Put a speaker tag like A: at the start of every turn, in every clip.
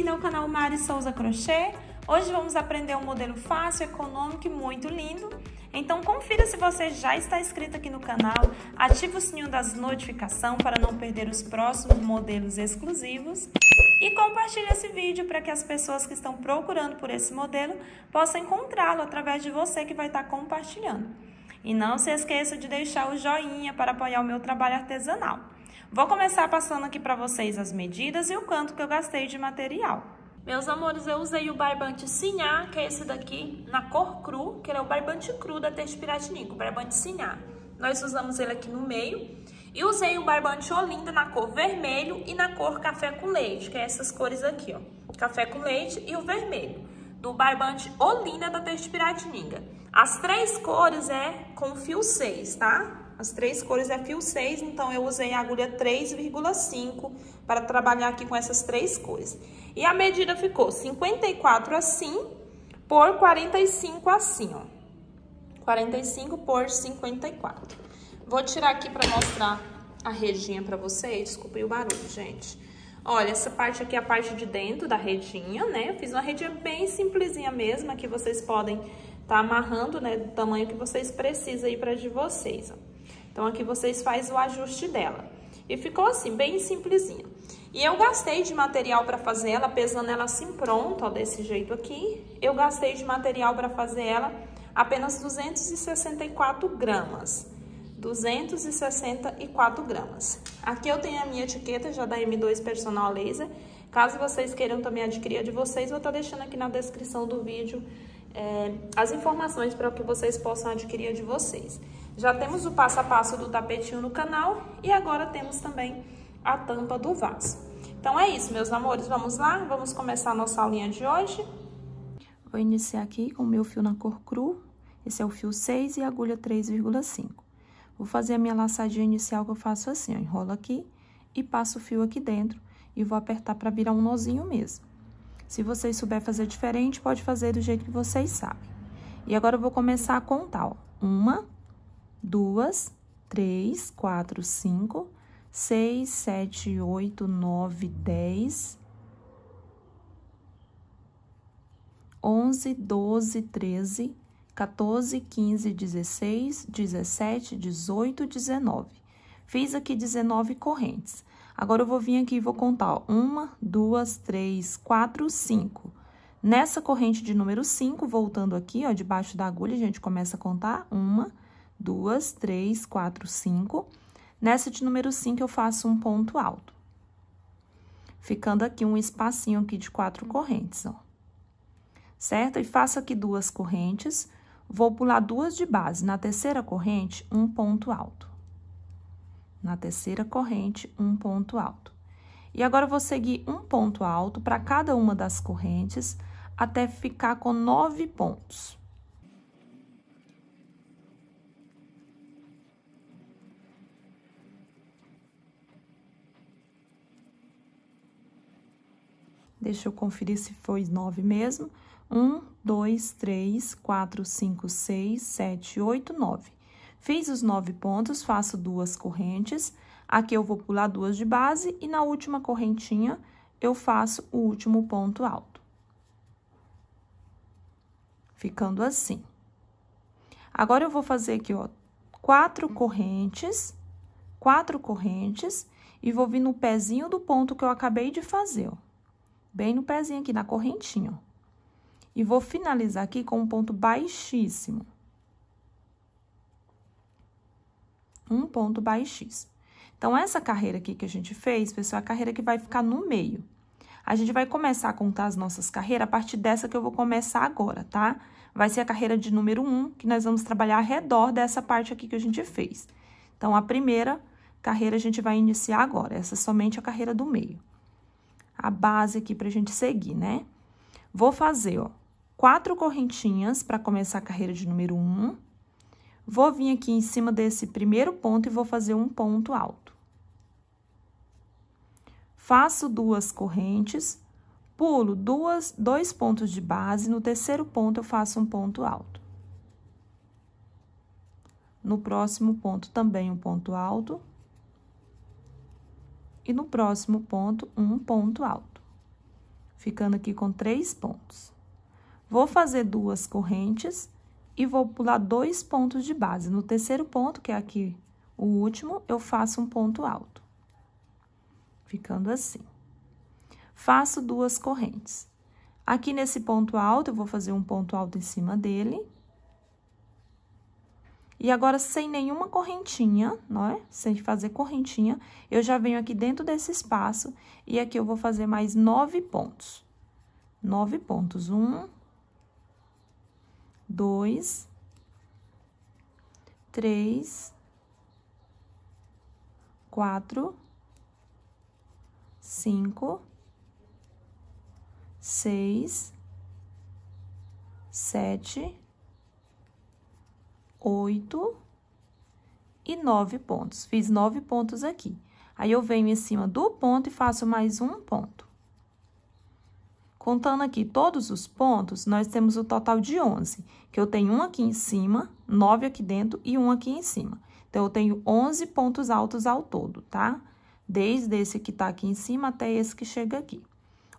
A: bem-vindo ao canal Mari Souza Crochê. Hoje vamos aprender um modelo fácil, econômico e muito lindo. Então confira se você já está inscrito aqui no canal, ative o sininho das notificações para não perder os próximos modelos exclusivos e compartilhe esse vídeo para que as pessoas que estão procurando por esse modelo possam encontrá-lo através de você que vai estar compartilhando. E não se esqueça de deixar o joinha para apoiar o meu trabalho artesanal. Vou começar passando aqui para vocês as medidas e o quanto que eu gastei de material. Meus amores, eu usei o barbante Sinhá, que é esse daqui, na cor cru, que é o barbante cru da Tespiratinico, o barbante Sinhá. Nós usamos ele aqui no meio. E usei o barbante Olinda na cor vermelho e na cor café com leite, que é essas cores aqui, ó. Café com leite e o vermelho, do barbante Olinda da Tespiratiniga. As três cores é com fio 6, tá? As três cores é fio 6, então eu usei a agulha 3,5 para trabalhar aqui com essas três cores. E a medida ficou 54 assim por 45 assim, ó. 45 por 54. Vou tirar aqui para mostrar a redinha para vocês. Desculpem o barulho, gente. Olha, essa parte aqui é a parte de dentro da redinha, né? Eu fiz uma redinha bem simplesinha mesmo, que vocês podem tá amarrando, né, do tamanho que vocês precisam aí para de vocês, ó. Então, aqui vocês fazem o ajuste dela. E ficou assim, bem simplesinha. E eu gastei de material para fazer ela, pesando ela assim pronta, ó, desse jeito aqui. Eu gastei de material para fazer ela apenas 264 gramas. 264 gramas. Aqui eu tenho a minha etiqueta já da M2 Personal Laser. Caso vocês queiram também adquirir a de vocês, vou estar tá deixando aqui na descrição do vídeo é, as informações para que vocês possam adquirir a de vocês. Já temos o passo a passo do tapetinho no canal e agora temos também a tampa do vaso. Então é isso, meus amores, vamos lá? Vamos começar a nossa aulinha de hoje? Vou iniciar aqui com o meu fio na cor cru, esse é o fio 6 e agulha 3,5. Vou fazer a minha laçadinha inicial que eu faço assim, ó, enrolo aqui e passo o fio aqui dentro e vou apertar para virar um nozinho mesmo. Se vocês souber fazer diferente, pode fazer do jeito que vocês sabem. E agora eu vou começar a contar, ó. Uma, duas, três, quatro, cinco, seis, sete, oito, nove, dez, onze, doze, treze, 14, 15, 16, 17, 18, 19. Fiz aqui 19 correntes. Agora, eu vou vir aqui e vou contar, ó, uma, duas, três, quatro, cinco. Nessa corrente de número 5, voltando aqui, ó, debaixo da agulha, a gente começa a contar, uma, duas, três, quatro, cinco. Nessa de número 5, eu faço um ponto alto. Ficando aqui um espacinho aqui de quatro correntes, ó. Certo? E faço aqui duas correntes, vou pular duas de base. Na terceira corrente, um ponto alto. Na terceira corrente, um ponto alto. E agora, eu vou seguir um ponto alto para cada uma das correntes, até ficar com nove pontos. Deixa eu conferir se foi nove mesmo. Um, dois, três, quatro, cinco, seis, sete, oito, nove. Fiz os nove pontos, faço duas correntes. Aqui eu vou pular duas de base e na última correntinha eu faço o último ponto alto. Ficando assim. Agora, eu vou fazer aqui, ó, quatro correntes, quatro correntes, e vou vir no pezinho do ponto que eu acabei de fazer, ó bem no pezinho aqui, na correntinha, ó. E vou finalizar aqui com um ponto baixíssimo. Um ponto baixíssimo. Então, essa carreira aqui que a gente fez, pessoal, é a carreira que vai ficar no meio. A gente vai começar a contar as nossas carreiras a partir dessa que eu vou começar agora, tá? Vai ser a carreira de número um que nós vamos trabalhar ao redor dessa parte aqui que a gente fez. Então, a primeira carreira a gente vai iniciar agora, essa é somente a carreira do meio a base aqui para a gente seguir, né? Vou fazer, ó, quatro correntinhas para começar a carreira de número um. Vou vir aqui em cima desse primeiro ponto e vou fazer um ponto alto. Faço duas correntes, pulo duas, dois pontos de base, no terceiro ponto eu faço um ponto alto. No próximo ponto também um ponto alto e no próximo ponto, um ponto alto. Ficando aqui com três pontos. Vou fazer duas correntes e vou pular dois pontos de base. No terceiro ponto, que é aqui o último, eu faço um ponto alto. Ficando assim. Faço duas correntes. Aqui nesse ponto alto, eu vou fazer um ponto alto em cima dele e agora, sem nenhuma correntinha, não é? Sem fazer correntinha, eu já venho aqui dentro desse espaço e aqui eu vou fazer mais nove pontos. Nove pontos. Um, dois, três, quatro, cinco, seis, sete, oito e nove pontos. Fiz nove pontos aqui. Aí, eu venho em cima do ponto e faço mais um ponto. Contando aqui todos os pontos, nós temos o total de 11, que eu tenho um aqui em cima, nove aqui dentro e um aqui em cima. Então, eu tenho 11 pontos altos ao todo, tá? Desde esse que tá aqui em cima até esse que chega aqui.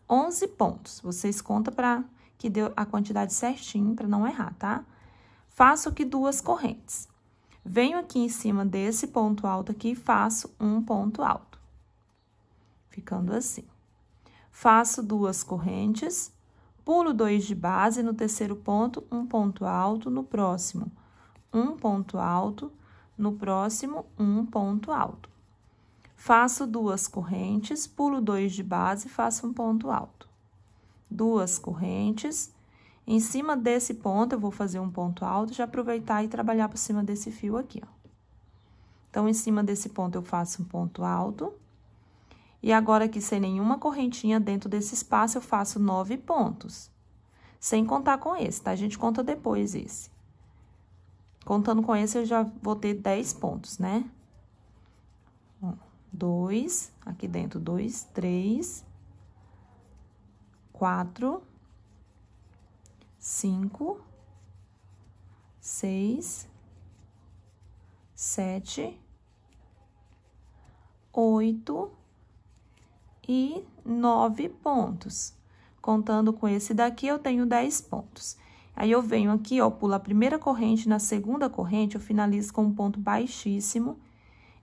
A: 11 pontos. Vocês contam para que deu a quantidade certinho, para não errar, tá? Tá? faço aqui duas correntes. Venho aqui em cima desse ponto alto aqui e faço um ponto alto. Ficando assim. Faço duas correntes, pulo dois de base, no terceiro ponto, um ponto alto, no próximo, um ponto alto, no próximo, um ponto alto. Faço duas correntes, pulo dois de base, faço um ponto alto. Duas correntes, em cima desse ponto, eu vou fazer um ponto alto, já aproveitar e trabalhar por cima desse fio aqui, ó. Então, em cima desse ponto, eu faço um ponto alto. E agora, aqui, sem nenhuma correntinha dentro desse espaço, eu faço nove pontos. Sem contar com esse, tá? A gente conta depois esse. Contando com esse, eu já vou ter dez pontos, né? Um, dois, aqui dentro, dois, três, quatro, cinco, seis, sete, oito e nove pontos. Contando com esse daqui, eu tenho dez pontos. Aí, eu venho aqui, ó, pulo a primeira corrente, na segunda corrente, eu finalizo com um ponto baixíssimo.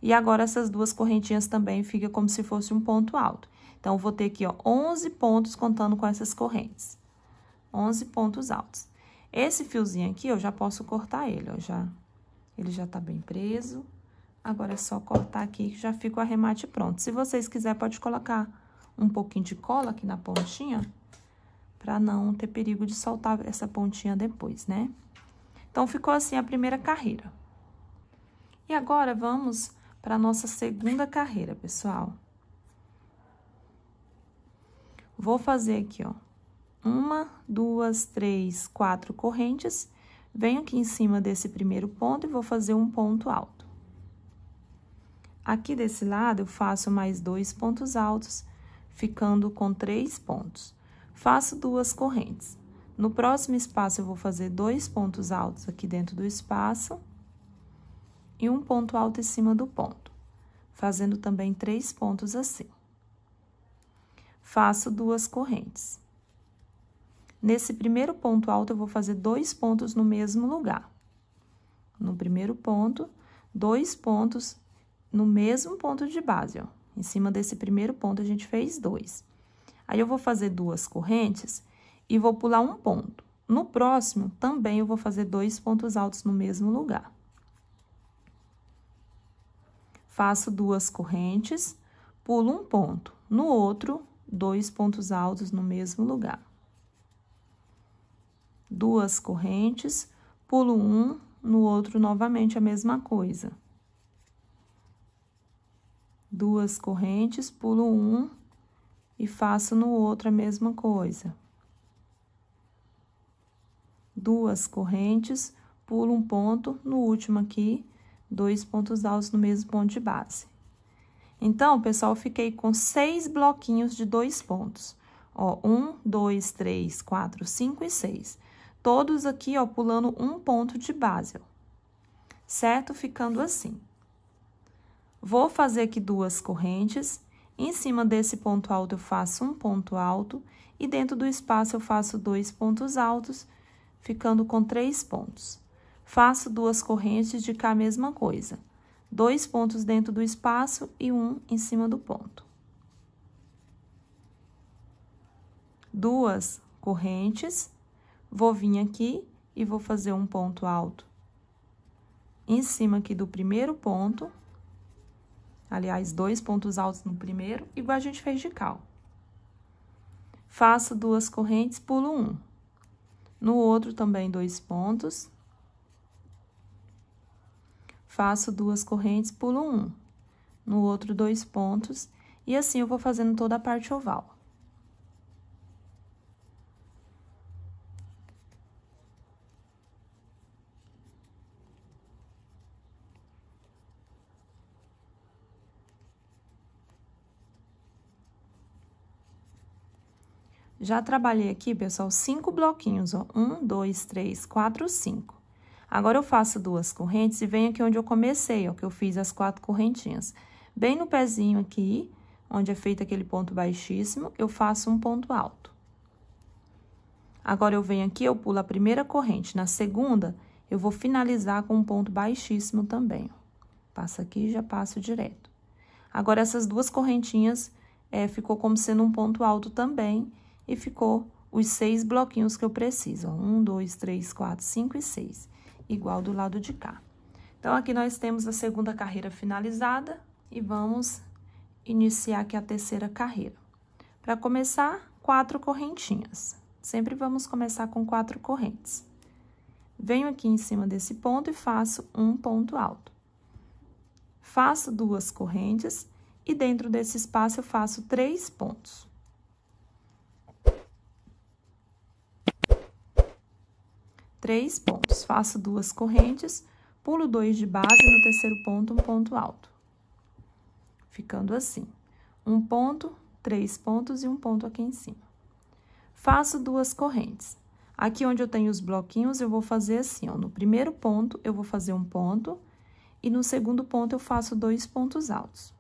A: E agora, essas duas correntinhas também fica como se fosse um ponto alto. Então, eu vou ter aqui, ó, 11 pontos contando com essas correntes. 11 pontos altos. Esse fiozinho aqui, eu já posso cortar ele, ó, já. Ele já tá bem preso. Agora, é só cortar aqui que já fica o arremate pronto. Se vocês quiserem, pode colocar um pouquinho de cola aqui na pontinha, pra não ter perigo de soltar essa pontinha depois, né? Então, ficou assim a primeira carreira. E agora, vamos para nossa segunda carreira, pessoal. Vou fazer aqui, ó, uma, duas, três, quatro correntes, venho aqui em cima desse primeiro ponto e vou fazer um ponto alto. Aqui desse lado, eu faço mais dois pontos altos, ficando com três pontos. Faço duas correntes. No próximo espaço, eu vou fazer dois pontos altos aqui dentro do espaço e um ponto alto em cima do ponto, fazendo também três pontos assim. Faço duas correntes. Nesse primeiro ponto alto, eu vou fazer dois pontos no mesmo lugar. No primeiro ponto, dois pontos no mesmo ponto de base, ó. Em cima desse primeiro ponto, a gente fez dois. Aí, eu vou fazer duas correntes e vou pular um ponto. No próximo, também eu vou fazer dois pontos altos no mesmo lugar. Faço duas correntes, pulo um ponto. No outro, dois pontos altos no mesmo lugar duas correntes, pulo um, no outro novamente a mesma coisa. Duas correntes, pulo um e faço no outro a mesma coisa. Duas correntes, pulo um ponto, no último aqui, dois pontos altos no mesmo ponto de base. Então, pessoal, fiquei com seis bloquinhos de dois pontos. Ó, um, dois, três, quatro, cinco e seis todos aqui, ó, pulando um ponto de Basel, certo? Ficando assim. Vou fazer aqui duas correntes, em cima desse ponto alto eu faço um ponto alto, e dentro do espaço eu faço dois pontos altos, ficando com três pontos. Faço duas correntes de cá a mesma coisa, dois pontos dentro do espaço e um em cima do ponto. Duas correntes, Vou vir aqui e vou fazer um ponto alto em cima aqui do primeiro ponto. Aliás, dois pontos altos no primeiro, igual a gente fez de cal. Faço duas correntes, pulo um. No outro, também dois pontos. Faço duas correntes, pulo um. No outro, dois pontos. E assim, eu vou fazendo toda a parte oval. Já trabalhei aqui, pessoal, cinco bloquinhos, ó. Um, dois, três, quatro, cinco. Agora, eu faço duas correntes e venho aqui onde eu comecei, ó, que eu fiz as quatro correntinhas. Bem no pezinho aqui, onde é feito aquele ponto baixíssimo, eu faço um ponto alto. Agora, eu venho aqui, eu pulo a primeira corrente. Na segunda, eu vou finalizar com um ponto baixíssimo também, ó. Passa aqui e já passo direto. Agora, essas duas correntinhas é, ficou como sendo um ponto alto também, e ficou os seis bloquinhos que eu preciso. Ó, um, dois, três, quatro, cinco e seis, igual do lado de cá. Então, aqui nós temos a segunda carreira finalizada e vamos iniciar aqui a terceira carreira. Para começar, quatro correntinhas. Sempre vamos começar com quatro correntes. Venho aqui em cima desse ponto e faço um ponto alto. Faço duas correntes e dentro desse espaço eu faço três pontos. três pontos. Faço duas correntes, pulo dois de base no terceiro ponto, um ponto alto. Ficando assim. Um ponto, três pontos e um ponto aqui em cima. Faço duas correntes. Aqui onde eu tenho os bloquinhos, eu vou fazer assim, ó. No primeiro ponto, eu vou fazer um ponto. E no segundo ponto, eu faço dois pontos altos.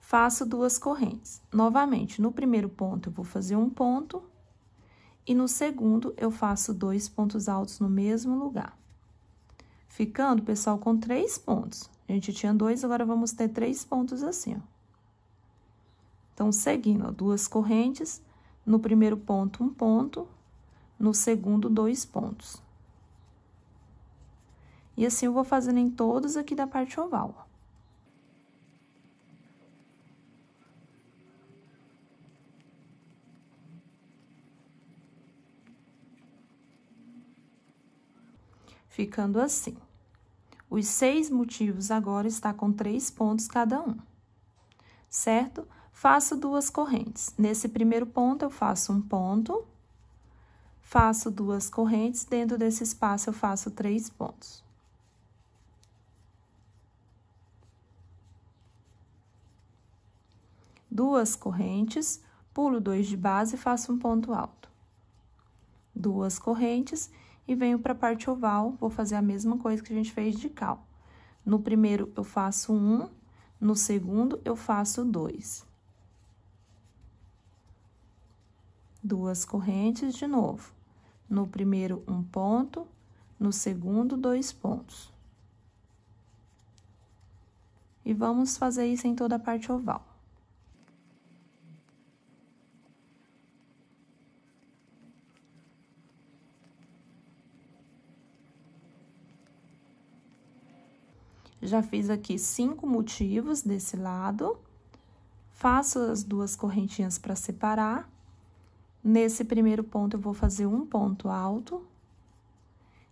A: Faço duas correntes. Novamente, no primeiro ponto, eu vou fazer um ponto e no segundo eu faço dois pontos altos no mesmo lugar. Ficando, pessoal, com três pontos. A gente tinha dois, agora vamos ter três pontos assim, ó. Então, seguindo, ó, duas correntes, no primeiro ponto, um ponto, no segundo, dois pontos. E assim eu vou fazendo em todos aqui da parte oval, ó. ficando assim. Os seis motivos agora está com três pontos cada um, certo? Faço duas correntes. Nesse primeiro ponto, eu faço um ponto, faço duas correntes, dentro desse espaço, eu faço três pontos. Duas correntes, pulo dois de base e faço um ponto alto. Duas correntes e venho para a parte oval, vou fazer a mesma coisa que a gente fez de cal. No primeiro, eu faço um, no segundo, eu faço dois. Duas correntes de novo. No primeiro, um ponto, no segundo, dois pontos. E vamos fazer isso em toda a parte oval. Já fiz aqui cinco motivos desse lado. Faço as duas correntinhas para separar. Nesse primeiro ponto, eu vou fazer um ponto alto.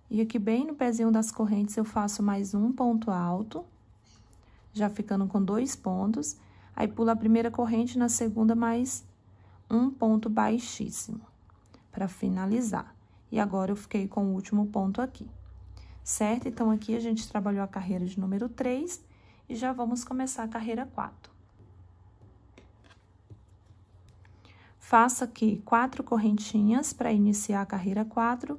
A: E aqui bem no pezinho das correntes, eu faço mais um ponto alto. Já ficando com dois pontos. Aí, pula a primeira corrente, na segunda, mais um ponto baixíssimo. Para finalizar. E agora, eu fiquei com o último ponto aqui certo? Então, aqui a gente trabalhou a carreira de número 3 e já vamos começar a carreira 4. Faço aqui quatro correntinhas para iniciar a carreira 4.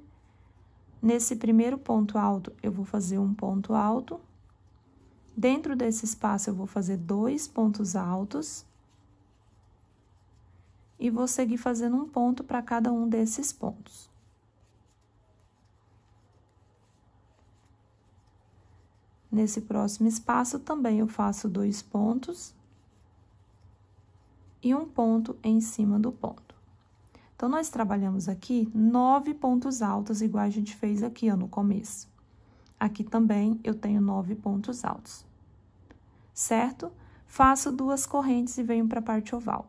A: Nesse primeiro ponto alto, eu vou fazer um ponto alto. Dentro desse espaço, eu vou fazer dois pontos altos. E vou seguir fazendo um ponto para cada um desses pontos. Nesse próximo espaço, também eu faço dois pontos e um ponto em cima do ponto. Então, nós trabalhamos aqui nove pontos altos, igual a gente fez aqui, ó, no começo. Aqui também eu tenho nove pontos altos, certo? Faço duas correntes e venho para a parte oval.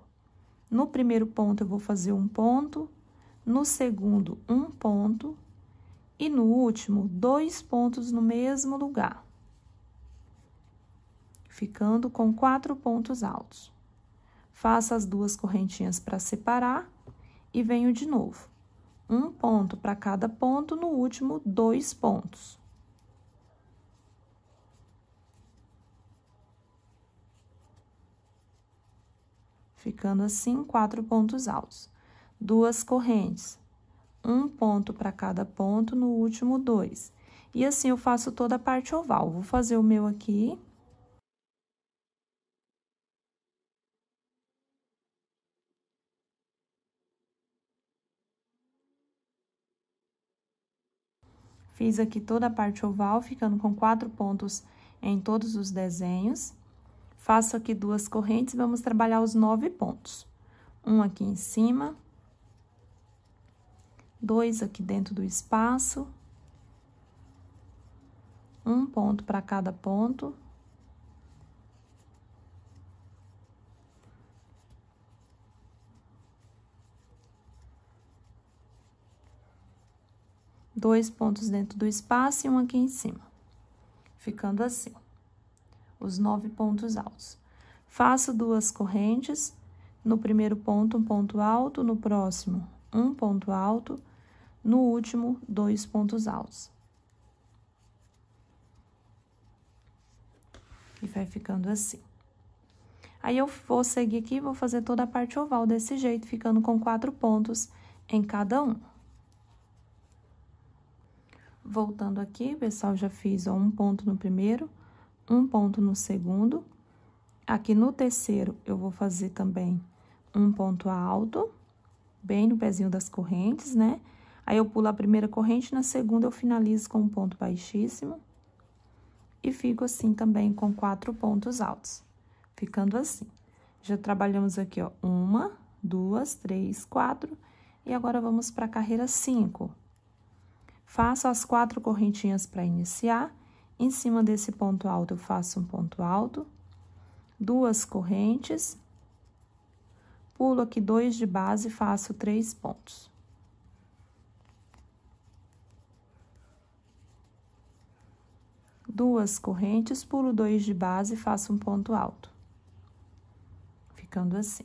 A: No primeiro ponto, eu vou fazer um ponto, no segundo, um ponto, e no último, dois pontos no mesmo lugar ficando com quatro pontos altos. Faça as duas correntinhas para separar e venho de novo. Um ponto para cada ponto, no último, dois pontos. Ficando assim, quatro pontos altos. Duas correntes, um ponto para cada ponto, no último, dois. E assim, eu faço toda a parte oval. Vou fazer o meu aqui. Fiz aqui toda a parte oval, ficando com quatro pontos em todos os desenhos. Faço aqui duas correntes, vamos trabalhar os nove pontos. Um aqui em cima, dois aqui dentro do espaço, um ponto para cada ponto. dois pontos dentro do espaço e um aqui em cima, ficando assim, os nove pontos altos. Faço duas correntes, no primeiro ponto um ponto alto, no próximo um ponto alto, no último dois pontos altos. E vai ficando assim. Aí, eu vou seguir aqui, vou fazer toda a parte oval desse jeito, ficando com quatro pontos em cada um. Voltando aqui, pessoal, já fiz ó, um ponto no primeiro, um ponto no segundo. Aqui no terceiro, eu vou fazer também um ponto alto, bem no pezinho das correntes, né? Aí, eu pulo a primeira corrente, na segunda eu finalizo com um ponto baixíssimo. E fico assim também com quatro pontos altos, ficando assim. Já trabalhamos aqui, ó, uma, duas, três, quatro, e agora vamos para a carreira cinco. Faço as quatro correntinhas para iniciar. Em cima desse ponto alto, eu faço um ponto alto, duas correntes, pulo aqui dois de base, faço três pontos. Duas correntes, pulo dois de base, faço um ponto alto. Ficando assim.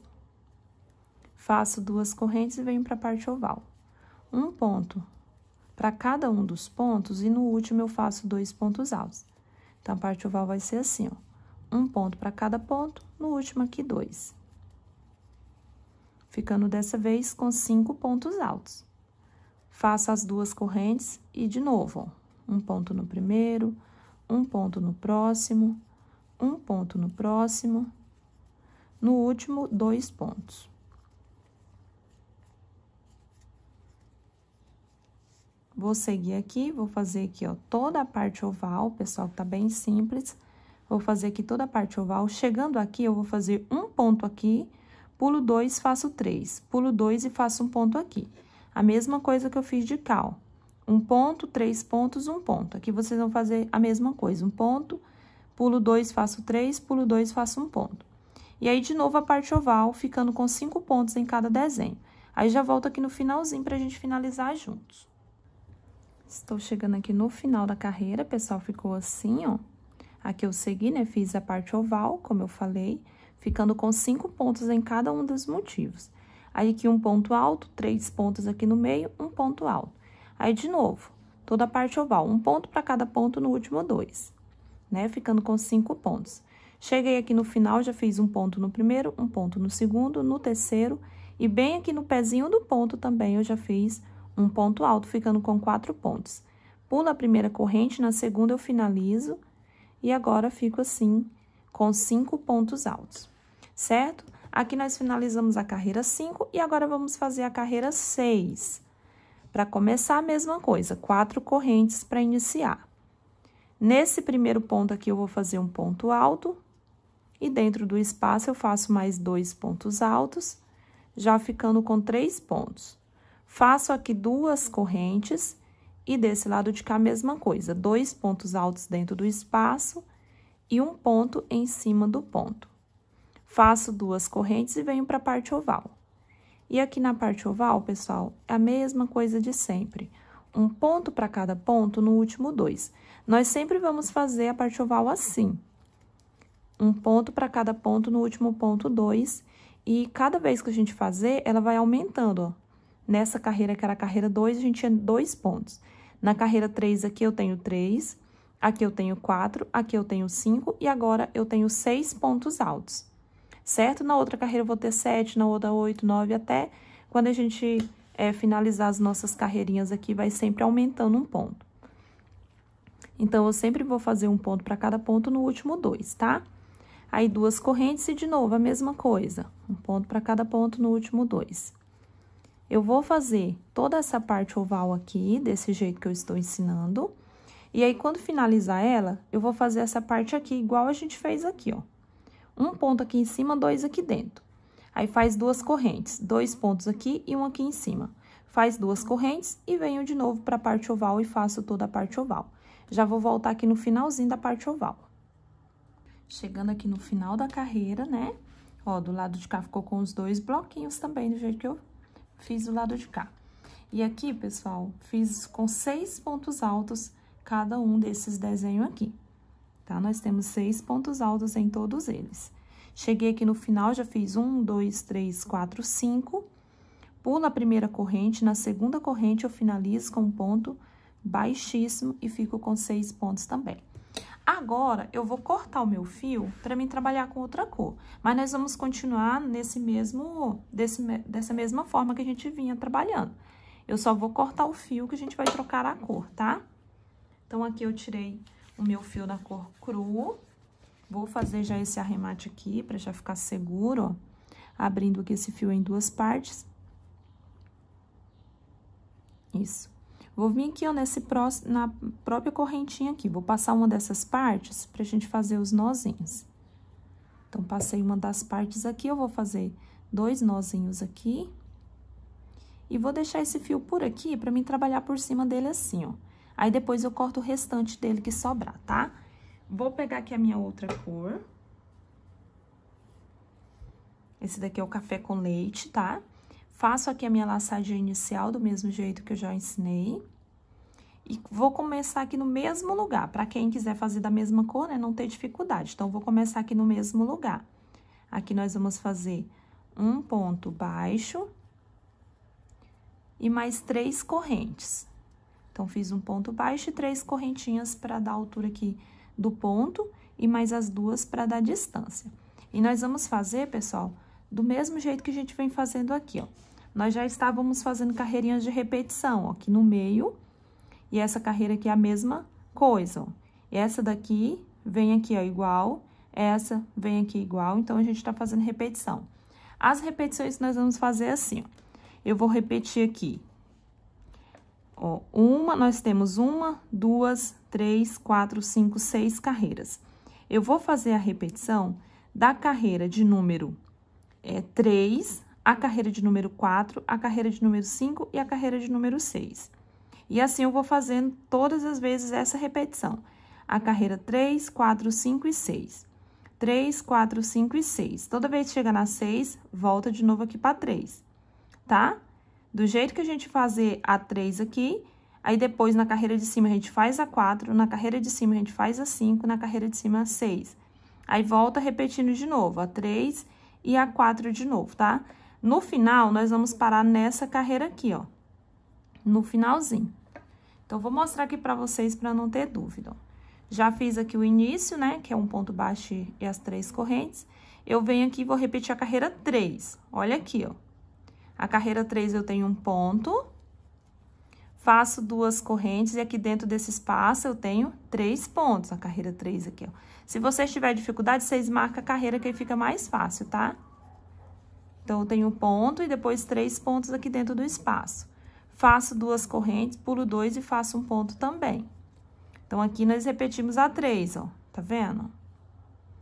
A: Faço duas correntes e venho para a parte oval. Um ponto para cada um dos pontos e no último eu faço dois pontos altos. Então, a parte oval vai ser assim, ó. Um ponto para cada ponto, no último aqui dois. Ficando dessa vez com cinco pontos altos. Faço as duas correntes e de novo, ó. Um ponto no primeiro, um ponto no próximo, um ponto no próximo, no último, dois pontos. Vou seguir aqui, vou fazer aqui, ó, toda a parte oval, pessoal, tá bem simples. Vou fazer aqui toda a parte oval. Chegando aqui, eu vou fazer um ponto aqui, pulo dois, faço três. Pulo dois e faço um ponto aqui. A mesma coisa que eu fiz de cá, Um ponto, três pontos, um ponto. Aqui vocês vão fazer a mesma coisa, um ponto, pulo dois, faço três, pulo dois, faço um ponto. E aí, de novo, a parte oval, ficando com cinco pontos em cada desenho. Aí, já volto aqui no finalzinho pra gente finalizar juntos. Estou chegando aqui no final da carreira, pessoal, ficou assim, ó. Aqui eu segui, né, fiz a parte oval, como eu falei, ficando com cinco pontos em cada um dos motivos. Aí, aqui um ponto alto, três pontos aqui no meio, um ponto alto. Aí, de novo, toda a parte oval, um ponto para cada ponto no último dois, né? Ficando com cinco pontos. Cheguei aqui no final, já fiz um ponto no primeiro, um ponto no segundo, no terceiro, e bem aqui no pezinho do ponto também eu já fiz um ponto alto, ficando com quatro pontos. Pulo a primeira corrente, na segunda eu finalizo e agora fico assim com cinco pontos altos, certo? Aqui nós finalizamos a carreira 5 e agora vamos fazer a carreira 6. Para começar, a mesma coisa, quatro correntes para iniciar. Nesse primeiro ponto aqui, eu vou fazer um ponto alto e dentro do espaço eu faço mais dois pontos altos, já ficando com três pontos. Faço aqui duas correntes e desse lado de cá a mesma coisa, dois pontos altos dentro do espaço e um ponto em cima do ponto. Faço duas correntes e venho para a parte oval. E aqui na parte oval, pessoal, é a mesma coisa de sempre. Um ponto para cada ponto no último dois. Nós sempre vamos fazer a parte oval assim. Um ponto para cada ponto no último ponto dois. E cada vez que a gente fazer, ela vai aumentando, ó. Nessa carreira, que era a carreira 2, a gente tinha dois pontos. Na carreira 3, aqui eu tenho 3, aqui eu tenho 4, aqui eu tenho 5 e agora eu tenho 6 pontos altos, certo? Na outra carreira eu vou ter 7, na outra 8, 9, até quando a gente é, finalizar as nossas carreirinhas aqui, vai sempre aumentando um ponto. Então, eu sempre vou fazer um ponto para cada ponto no último dois, tá? Aí, duas correntes e, de novo, a mesma coisa. Um ponto para cada ponto no último dois. Eu vou fazer toda essa parte oval aqui, desse jeito que eu estou ensinando. E aí, quando finalizar ela, eu vou fazer essa parte aqui, igual a gente fez aqui, ó. Um ponto aqui em cima, dois aqui dentro. Aí, faz duas correntes, dois pontos aqui e um aqui em cima. Faz duas correntes e venho de novo para a parte oval e faço toda a parte oval. Já vou voltar aqui no finalzinho da parte oval. Chegando aqui no final da carreira, né? Ó, do lado de cá ficou com os dois bloquinhos também, do jeito que eu fiz o lado de cá. E aqui, pessoal, fiz com seis pontos altos cada um desses desenhos aqui, tá? Nós temos seis pontos altos em todos eles. Cheguei aqui no final, já fiz um, dois, três, quatro, cinco. Pulo a primeira corrente, na segunda corrente eu finalizo com um ponto baixíssimo e fico com seis pontos também. Agora, eu vou cortar o meu fio para mim trabalhar com outra cor. Mas nós vamos continuar nesse mesmo, desse, dessa mesma forma que a gente vinha trabalhando. Eu só vou cortar o fio que a gente vai trocar a cor, tá? Então, aqui eu tirei o meu fio da cor cru. Vou fazer já esse arremate aqui para já ficar seguro, ó. Abrindo aqui esse fio em duas partes. Isso. Vou vir aqui, ó, nesse próximo, na própria correntinha aqui, vou passar uma dessas partes pra gente fazer os nozinhos. Então, passei uma das partes aqui, eu vou fazer dois nozinhos aqui. E vou deixar esse fio por aqui pra mim trabalhar por cima dele assim, ó. Aí, depois eu corto o restante dele que sobrar, tá? Vou pegar aqui a minha outra cor. Esse daqui é o café com leite, tá? Faço aqui a minha laçadinha inicial do mesmo jeito que eu já ensinei. E vou começar aqui no mesmo lugar, para quem quiser fazer da mesma cor, né, não ter dificuldade. Então, vou começar aqui no mesmo lugar. Aqui nós vamos fazer um ponto baixo e mais três correntes. Então, fiz um ponto baixo e três correntinhas para dar a altura aqui do ponto e mais as duas para dar distância. E nós vamos fazer, pessoal, do mesmo jeito que a gente vem fazendo aqui, ó nós já estávamos fazendo carreirinhas de repetição, ó, aqui no meio, e essa carreira aqui é a mesma coisa, ó. Essa daqui vem aqui, ó, igual, essa vem aqui igual, então, a gente está fazendo repetição. As repetições nós vamos fazer é assim, ó. Eu vou repetir aqui. Ó, uma, nós temos uma, duas, três, quatro, cinco, seis carreiras. Eu vou fazer a repetição da carreira de número é, a carreira de número 4, a carreira de número 5 e a carreira de número 6. E assim eu vou fazendo todas as vezes essa repetição. A carreira 3, 4, 5 e 6. 3, 4, 5 e 6. Toda vez que chegar na 6, volta de novo aqui para 3, tá? Do jeito que a gente fazer a 3 aqui, aí depois na carreira de cima a gente faz a 4, na carreira de cima a gente faz a 5, na carreira de cima a 6. Aí volta repetindo de novo, a 3 e a 4 de novo, tá? No final, nós vamos parar nessa carreira aqui, ó. No finalzinho. Então, vou mostrar aqui pra vocês pra não ter dúvida, ó. Já fiz aqui o início, né, que é um ponto baixo e as três correntes. Eu venho aqui e vou repetir a carreira 3. Olha aqui, ó. A carreira 3 eu tenho um ponto, faço duas correntes e aqui dentro desse espaço eu tenho três pontos, a carreira 3 aqui, ó. Se você tiver dificuldade, vocês marcam a carreira que fica mais fácil, tá? Então, eu tenho um ponto e depois três pontos aqui dentro do espaço. Faço duas correntes, pulo dois e faço um ponto também. Então, aqui nós repetimos a três, ó. Tá vendo?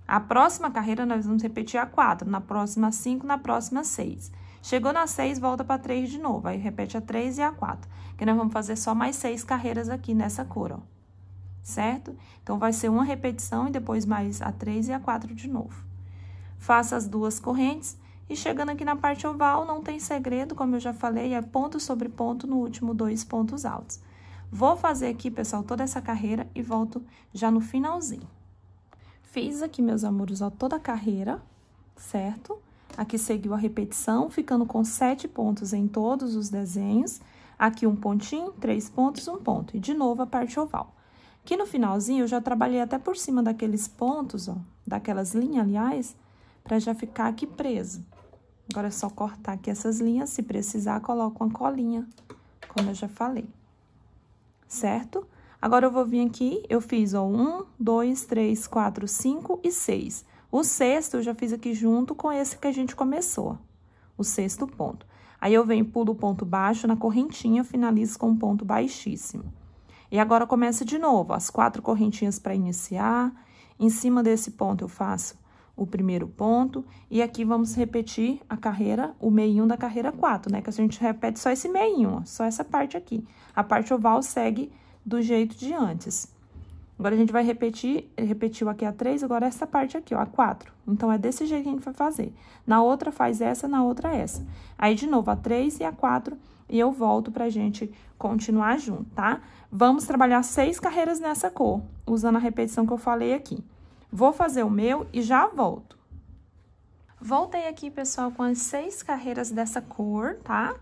A: A próxima carreira, nós vamos repetir a quatro. Na próxima, cinco. Na próxima, seis. Chegou na seis, volta para três de novo. Aí, repete a três e a quatro. Que nós vamos fazer só mais seis carreiras aqui nessa cor, ó. Certo? Então, vai ser uma repetição e depois mais a três e a quatro de novo. Faça as duas correntes e chegando aqui na parte oval, não tem segredo, como eu já falei, é ponto sobre ponto no último dois pontos altos. Vou fazer aqui, pessoal, toda essa carreira e volto já no finalzinho. Fiz aqui, meus amores, ó, toda a carreira, certo? Aqui seguiu a repetição, ficando com sete pontos em todos os desenhos. Aqui um pontinho, três pontos, um ponto. E de novo a parte oval. Aqui no finalzinho, eu já trabalhei até por cima daqueles pontos, ó, daquelas linhas, aliás, para já ficar aqui preso. Agora é só cortar aqui essas linhas, se precisar, coloco uma colinha, como eu já falei. Certo? Agora, eu vou vir aqui, eu fiz, ó, um, dois, três, quatro, cinco e seis. O sexto, eu já fiz aqui junto com esse que a gente começou, o sexto ponto. Aí, eu venho, pulo o ponto baixo na correntinha, finalizo com um ponto baixíssimo. E agora, começa de novo, as quatro correntinhas para iniciar. Em cima desse ponto, eu faço o primeiro ponto. E aqui vamos repetir a carreira, o meio da carreira 4, né? Que a gente repete só esse meio ó, só essa parte aqui. A parte oval segue do jeito de antes. Agora, a gente vai repetir, repetiu aqui a 3, agora essa parte aqui, ó, a 4. Então, é desse jeito que a gente vai fazer. Na outra, faz essa, na outra, essa. Aí, de novo, a 3 e a 4, e eu volto pra gente continuar junto, tá? Vamos trabalhar seis carreiras nessa cor, usando a repetição que eu falei aqui. Vou fazer o meu e já volto. Voltei aqui, pessoal, com as seis carreiras dessa cor, tá?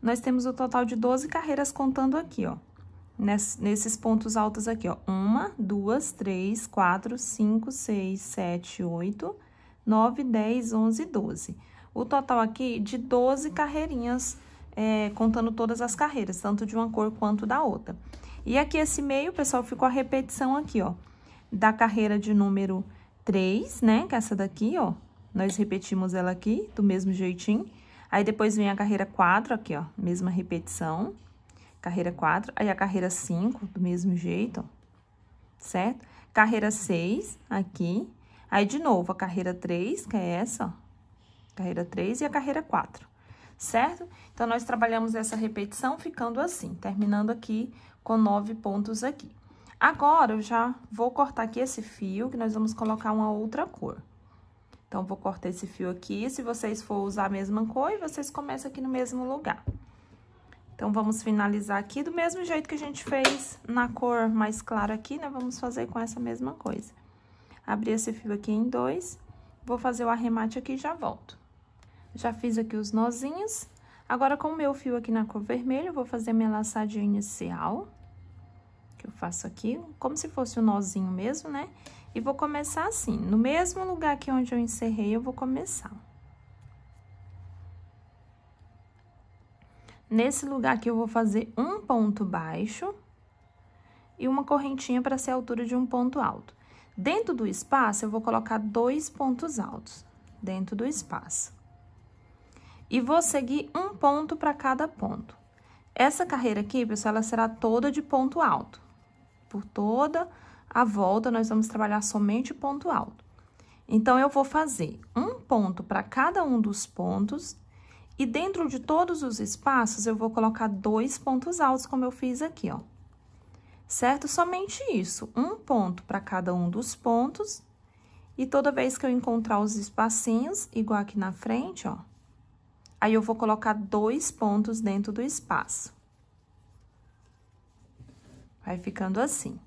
A: Nós temos o total de 12 carreiras contando aqui, ó. nesses pontos altos aqui, ó. Uma, duas, três, quatro, cinco, seis, sete, oito, nove, dez, onze, doze. O total aqui de 12 carreirinhas, é, contando todas as carreiras, tanto de uma cor quanto da outra. E aqui esse meio, pessoal, ficou a repetição aqui, ó da carreira de número 3, né? Que é essa daqui, ó. Nós repetimos ela aqui, do mesmo jeitinho. Aí, depois vem a carreira 4, aqui, ó, mesma repetição. Carreira 4, aí a carreira 5, do mesmo jeito, ó, certo? Carreira 6, aqui. Aí, de novo, a carreira 3, que é essa, ó. Carreira 3 e a carreira 4, certo? Então, nós trabalhamos essa repetição ficando assim, terminando aqui com nove pontos aqui. Agora, eu já vou cortar aqui esse fio, que nós vamos colocar uma outra cor. Então, vou cortar esse fio aqui, se vocês for usar a mesma cor, vocês começam aqui no mesmo lugar. Então, vamos finalizar aqui do mesmo jeito que a gente fez na cor mais clara aqui, né? Vamos fazer com essa mesma coisa. Abri esse fio aqui em dois, vou fazer o arremate aqui e já volto. Já fiz aqui os nozinhos. Agora, com o meu fio aqui na cor vermelha, eu vou fazer a minha laçadinha inicial. Eu faço aqui como se fosse o um nozinho mesmo, né? E vou começar assim, no mesmo lugar aqui onde eu encerrei, eu vou começar. Nesse lugar aqui, eu vou fazer um ponto baixo e uma correntinha para ser a altura de um ponto alto. Dentro do espaço, eu vou colocar dois pontos altos dentro do espaço. E vou seguir um ponto para cada ponto. Essa carreira aqui, pessoal, ela será toda de ponto alto por toda a volta, nós vamos trabalhar somente ponto alto. Então, eu vou fazer um ponto para cada um dos pontos e dentro de todos os espaços, eu vou colocar dois pontos altos, como eu fiz aqui, ó. Certo? Somente isso, um ponto para cada um dos pontos. E toda vez que eu encontrar os espacinhos, igual aqui na frente, ó, aí eu vou colocar dois pontos dentro do espaço. Vai ficando assim.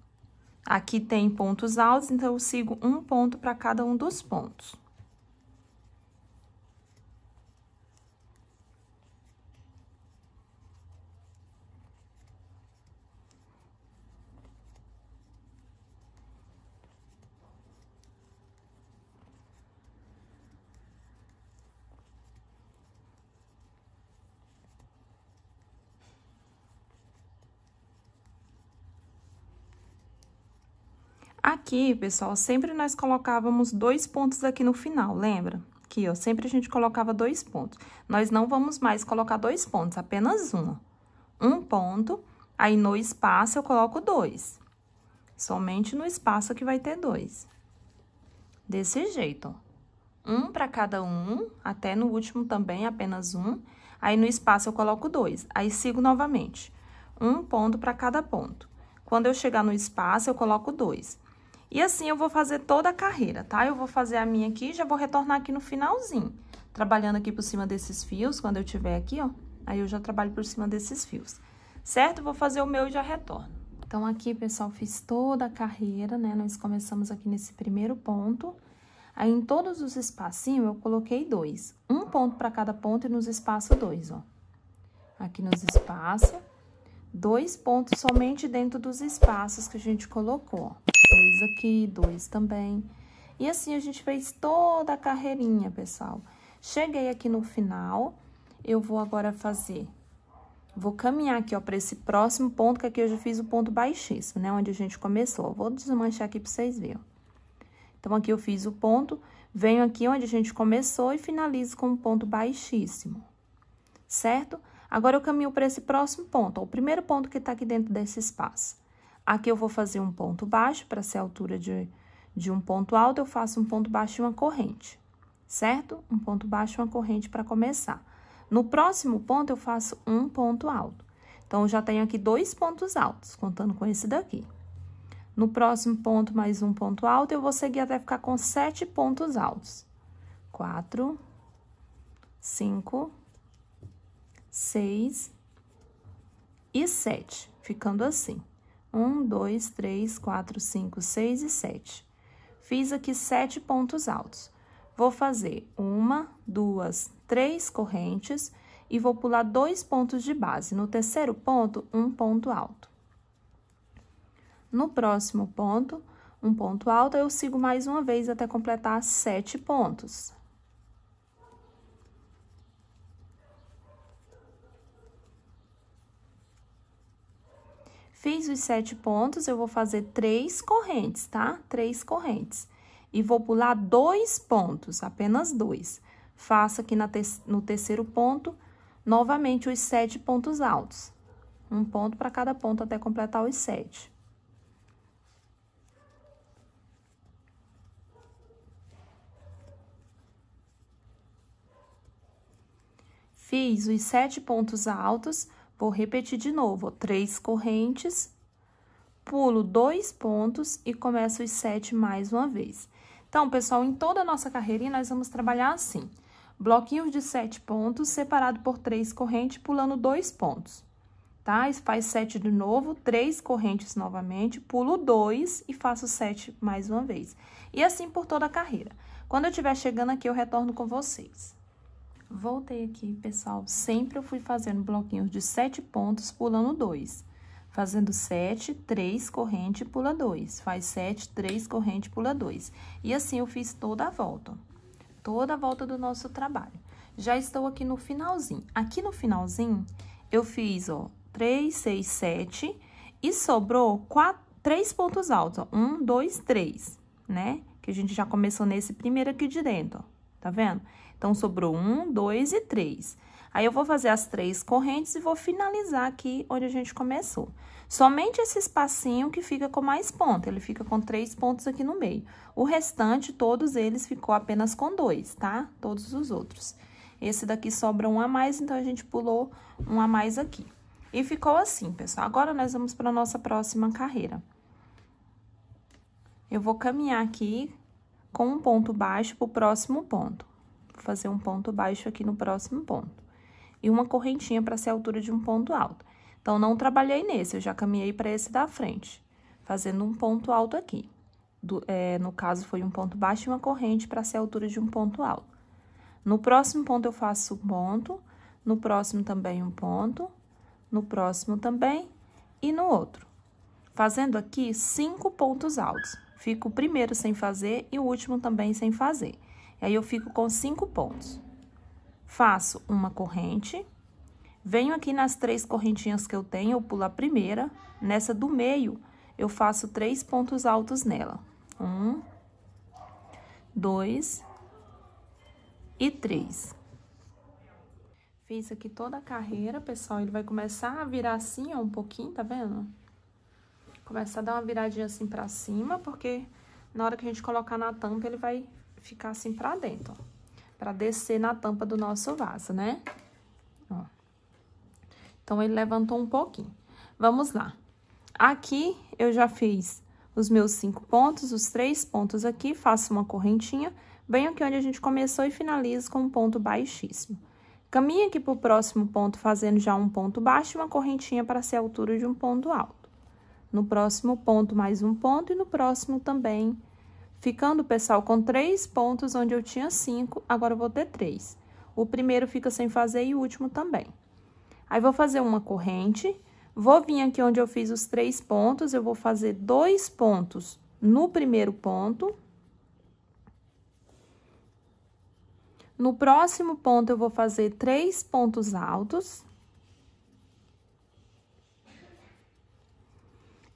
A: Aqui tem pontos altos, então, eu sigo um ponto para cada um dos pontos. Aqui, pessoal, sempre nós colocávamos dois pontos aqui no final, lembra? Aqui, ó, sempre a gente colocava dois pontos. Nós não vamos mais colocar dois pontos, apenas um. Um ponto, aí no espaço eu coloco dois. Somente no espaço que vai ter dois. Desse jeito, ó. Um para cada um, até no último também, apenas um. Aí, no espaço, eu coloco dois. Aí, sigo novamente. Um ponto para cada ponto. Quando eu chegar no espaço, eu coloco dois. E assim eu vou fazer toda a carreira, tá? Eu vou fazer a minha aqui já vou retornar aqui no finalzinho. Trabalhando aqui por cima desses fios, quando eu tiver aqui, ó, aí eu já trabalho por cima desses fios. Certo? Vou fazer o meu e já retorno. Então, aqui, pessoal, fiz toda a carreira, né? Nós começamos aqui nesse primeiro ponto. Aí, em todos os espacinhos, eu coloquei dois. Um ponto para cada ponto e nos espaços dois, ó. Aqui nos espaços dois pontos somente dentro dos espaços que a gente colocou. Dois aqui, dois também. E assim a gente fez toda a carreirinha, pessoal. Cheguei aqui no final, eu vou agora fazer... Vou caminhar aqui, ó, para esse próximo ponto, que aqui eu já fiz o ponto baixíssimo, né? Onde a gente começou. Vou desmanchar aqui para vocês verem. Então, aqui eu fiz o ponto, venho aqui onde a gente começou e finalizo com um ponto baixíssimo, certo? Agora, eu caminho para esse próximo ponto, ó, o primeiro ponto que está aqui dentro desse espaço. Aqui eu vou fazer um ponto baixo, para ser a altura de, de um ponto alto, eu faço um ponto baixo e uma corrente, certo? Um ponto baixo e uma corrente para começar. No próximo ponto, eu faço um ponto alto. Então, eu já tenho aqui dois pontos altos, contando com esse daqui. No próximo ponto, mais um ponto alto, eu vou seguir até ficar com sete pontos altos. Quatro, cinco, 6 e 7, ficando assim. 1, 2, 3, 4, 5, 6 e 7. Fiz aqui 7 pontos altos. Vou fazer uma, duas, três correntes e vou pular dois pontos de base. No terceiro ponto, um ponto alto. No próximo ponto, um ponto alto, eu sigo mais uma vez até completar sete pontos. Fiz os sete pontos, eu vou fazer três correntes, tá? Três correntes. E vou pular dois pontos, apenas dois. Faço aqui te no terceiro ponto, novamente, os sete pontos altos. Um ponto para cada ponto até completar os sete. Fiz os sete pontos altos Vou repetir de novo, ó, três correntes, pulo dois pontos e começo os sete mais uma vez. Então, pessoal, em toda a nossa carreirinha, nós vamos trabalhar assim. Bloquinhos de sete pontos, separado por três correntes, pulando dois pontos, tá? Faz sete de novo, três correntes novamente, pulo dois e faço sete mais uma vez. E assim por toda a carreira. Quando eu estiver chegando aqui, eu retorno com vocês. Voltei aqui, pessoal. Sempre eu fui fazendo bloquinhos de sete pontos, pulando dois. Fazendo sete, três corrente, pula dois. Faz sete, três corrente, pula dois. E assim eu fiz toda a volta. Toda a volta do nosso trabalho. Já estou aqui no finalzinho. Aqui no finalzinho, eu fiz, ó, três, seis, sete. E sobrou quatro, três pontos altos, ó. Um, dois, três, né? Que a gente já começou nesse primeiro aqui dentro, ó. Tá vendo? Tá vendo? Então, sobrou um, dois e três. Aí, eu vou fazer as três correntes e vou finalizar aqui onde a gente começou. Somente esse espacinho que fica com mais ponto, ele fica com três pontos aqui no meio. O restante, todos eles, ficou apenas com dois, tá? Todos os outros. Esse daqui sobra um a mais, então, a gente pulou um a mais aqui. E ficou assim, pessoal. Agora, nós vamos para nossa próxima carreira. Eu vou caminhar aqui com um ponto baixo para o próximo ponto fazer um ponto baixo aqui no próximo ponto. E uma correntinha para ser a altura de um ponto alto. Então, não trabalhei nesse, eu já caminhei para esse da frente, fazendo um ponto alto aqui. Do, é, no caso, foi um ponto baixo e uma corrente para ser a altura de um ponto alto. No próximo ponto, eu faço um ponto, no próximo também um ponto, no próximo também e no outro. Fazendo aqui cinco pontos altos. Fico o primeiro sem fazer e o último também sem fazer. E aí, eu fico com cinco pontos. Faço uma corrente, venho aqui nas três correntinhas que eu tenho, eu pulo a primeira. Nessa do meio, eu faço três pontos altos nela. Um, dois e três. Fiz aqui toda a carreira, pessoal. Ele vai começar a virar assim, ó, um pouquinho, tá vendo? Começar a dar uma viradinha assim pra cima, porque na hora que a gente colocar na tampa, ele vai ficar assim pra dentro, ó. Pra descer na tampa do nosso vaso, né? Ó. Então, ele levantou um pouquinho. Vamos lá. Aqui, eu já fiz os meus cinco pontos, os três pontos aqui, faço uma correntinha, venho aqui onde a gente começou e finalizo com um ponto baixíssimo. Caminha aqui pro próximo ponto, fazendo já um ponto baixo e uma correntinha para ser a altura de um ponto alto. No próximo ponto, mais um ponto, e no próximo também Ficando, pessoal, com três pontos onde eu tinha cinco, agora eu vou ter três. O primeiro fica sem fazer e o último também. Aí, vou fazer uma corrente, vou vir aqui onde eu fiz os três pontos, eu vou fazer dois pontos no primeiro ponto. No próximo ponto, eu vou fazer três pontos altos.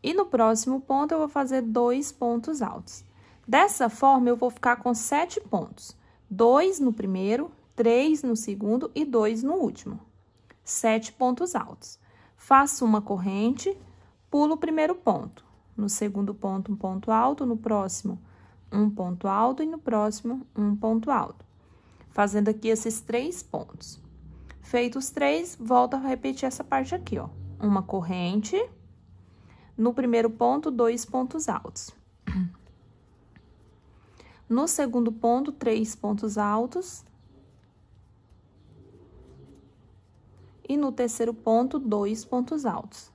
A: E no próximo ponto, eu vou fazer dois pontos altos. Dessa forma, eu vou ficar com sete pontos. Dois no primeiro, três no segundo e dois no último. Sete pontos altos. Faço uma corrente, pulo o primeiro ponto. No segundo ponto, um ponto alto, no próximo, um ponto alto e no próximo, um ponto alto. Fazendo aqui esses três pontos. Feito os três, volta a repetir essa parte aqui, ó. Uma corrente, no primeiro ponto, dois pontos altos no segundo ponto, três pontos altos. E no terceiro ponto, dois pontos altos.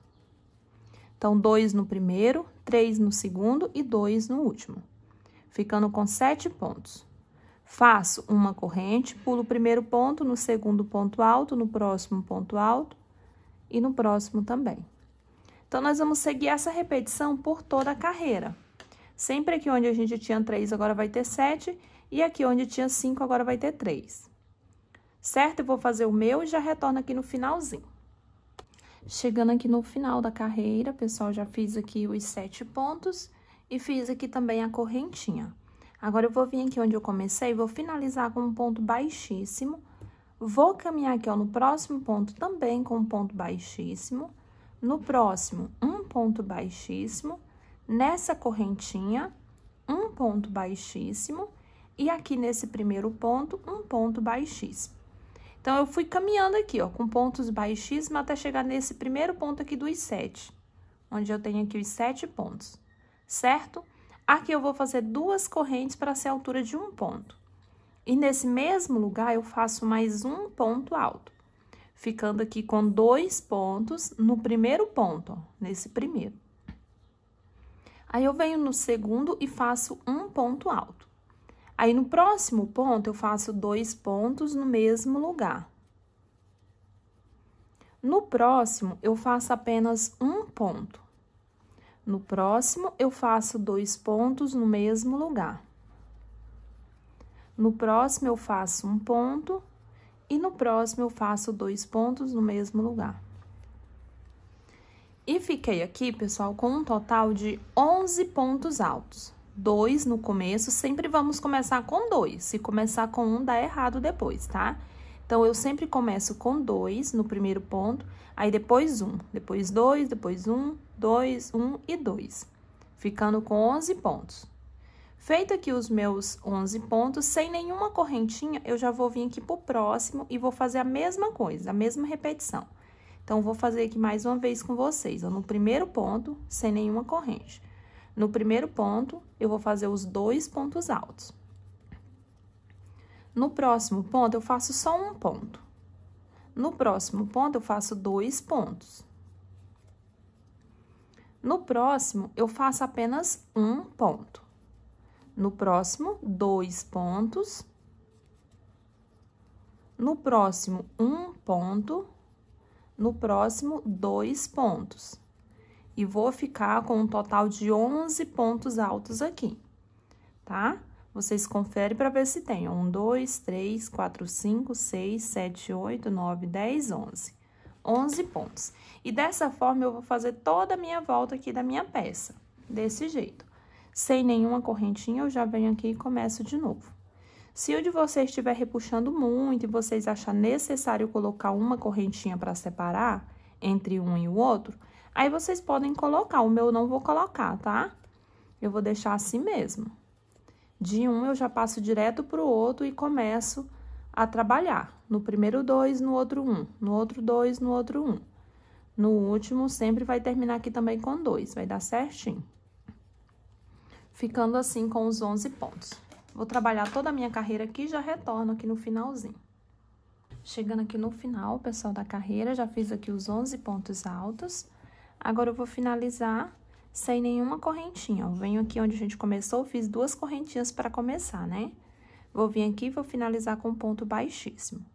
A: Então, dois no primeiro, três no segundo e dois no último, ficando com sete pontos. Faço uma corrente, pulo o primeiro ponto, no segundo ponto alto, no próximo ponto alto e no próximo também. Então, nós vamos seguir essa repetição por toda a carreira. Sempre aqui onde a gente tinha três agora vai ter sete e aqui onde tinha cinco agora vai ter três. Certo? Eu vou fazer o meu e já retorno aqui no finalzinho. Chegando aqui no final da carreira, pessoal, já fiz aqui os sete pontos e fiz aqui também a correntinha. Agora, eu vou vir aqui onde eu comecei, vou finalizar com um ponto baixíssimo. Vou caminhar aqui, ó, no próximo ponto também com um ponto baixíssimo. No próximo, um ponto baixíssimo nessa correntinha, um ponto baixíssimo, e aqui nesse primeiro ponto, um ponto baixíssimo. Então, eu fui caminhando aqui, ó, com pontos baixíssimos até chegar nesse primeiro ponto aqui dos sete, onde eu tenho aqui os sete pontos, certo? Aqui eu vou fazer duas correntes para ser a altura de um ponto. E nesse mesmo lugar, eu faço mais um ponto alto, ficando aqui com dois pontos no primeiro ponto, ó, nesse primeiro. Aí eu venho no segundo e faço um ponto alto. Aí no próximo ponto eu faço dois pontos no mesmo lugar. No próximo eu faço apenas um ponto. No próximo eu faço dois pontos no mesmo lugar. No próximo eu faço um ponto e no próximo eu faço dois pontos no mesmo lugar. E fiquei aqui, pessoal, com um total de 11 pontos altos. Dois no começo, sempre vamos começar com dois. Se começar com um, dá errado depois, tá? Então, eu sempre começo com dois no primeiro ponto, aí depois um, depois dois, depois um, dois, um e dois. Ficando com 11 pontos. Feito aqui os meus 11 pontos, sem nenhuma correntinha, eu já vou vir aqui pro próximo e vou fazer a mesma coisa, a mesma repetição. Então, vou fazer aqui mais uma vez com vocês, ó, no primeiro ponto, sem nenhuma corrente. No primeiro ponto, eu vou fazer os dois pontos altos. No próximo ponto, eu faço só um ponto. No próximo ponto, eu faço dois pontos. No próximo, eu faço apenas um ponto. No próximo, dois pontos. No próximo, um ponto no próximo dois pontos. E vou ficar com um total de 11 pontos altos aqui, tá? Vocês conferem para ver se tem. um, dois, três, quatro, cinco, seis, sete, oito, nove, dez, onze, 11 pontos. E dessa forma, eu vou fazer toda a minha volta aqui da minha peça, desse jeito. Sem nenhuma correntinha, eu já venho aqui e começo de novo. Se o de vocês estiver repuxando muito e vocês achar necessário colocar uma correntinha para separar entre um e o outro, aí vocês podem colocar. O meu não vou colocar, tá? Eu vou deixar assim mesmo. De um eu já passo direto pro outro e começo a trabalhar. No primeiro dois, no outro um, no outro dois, no outro um. No último, sempre vai terminar aqui também com dois, vai dar certinho. Ficando assim com os 11 pontos. Vou trabalhar toda a minha carreira aqui e já retorno aqui no finalzinho. Chegando aqui no final, pessoal, da carreira, já fiz aqui os 11 pontos altos. Agora, eu vou finalizar sem nenhuma correntinha, ó. Venho aqui onde a gente começou, fiz duas correntinhas para começar, né? Vou vir aqui e vou finalizar com um ponto baixíssimo.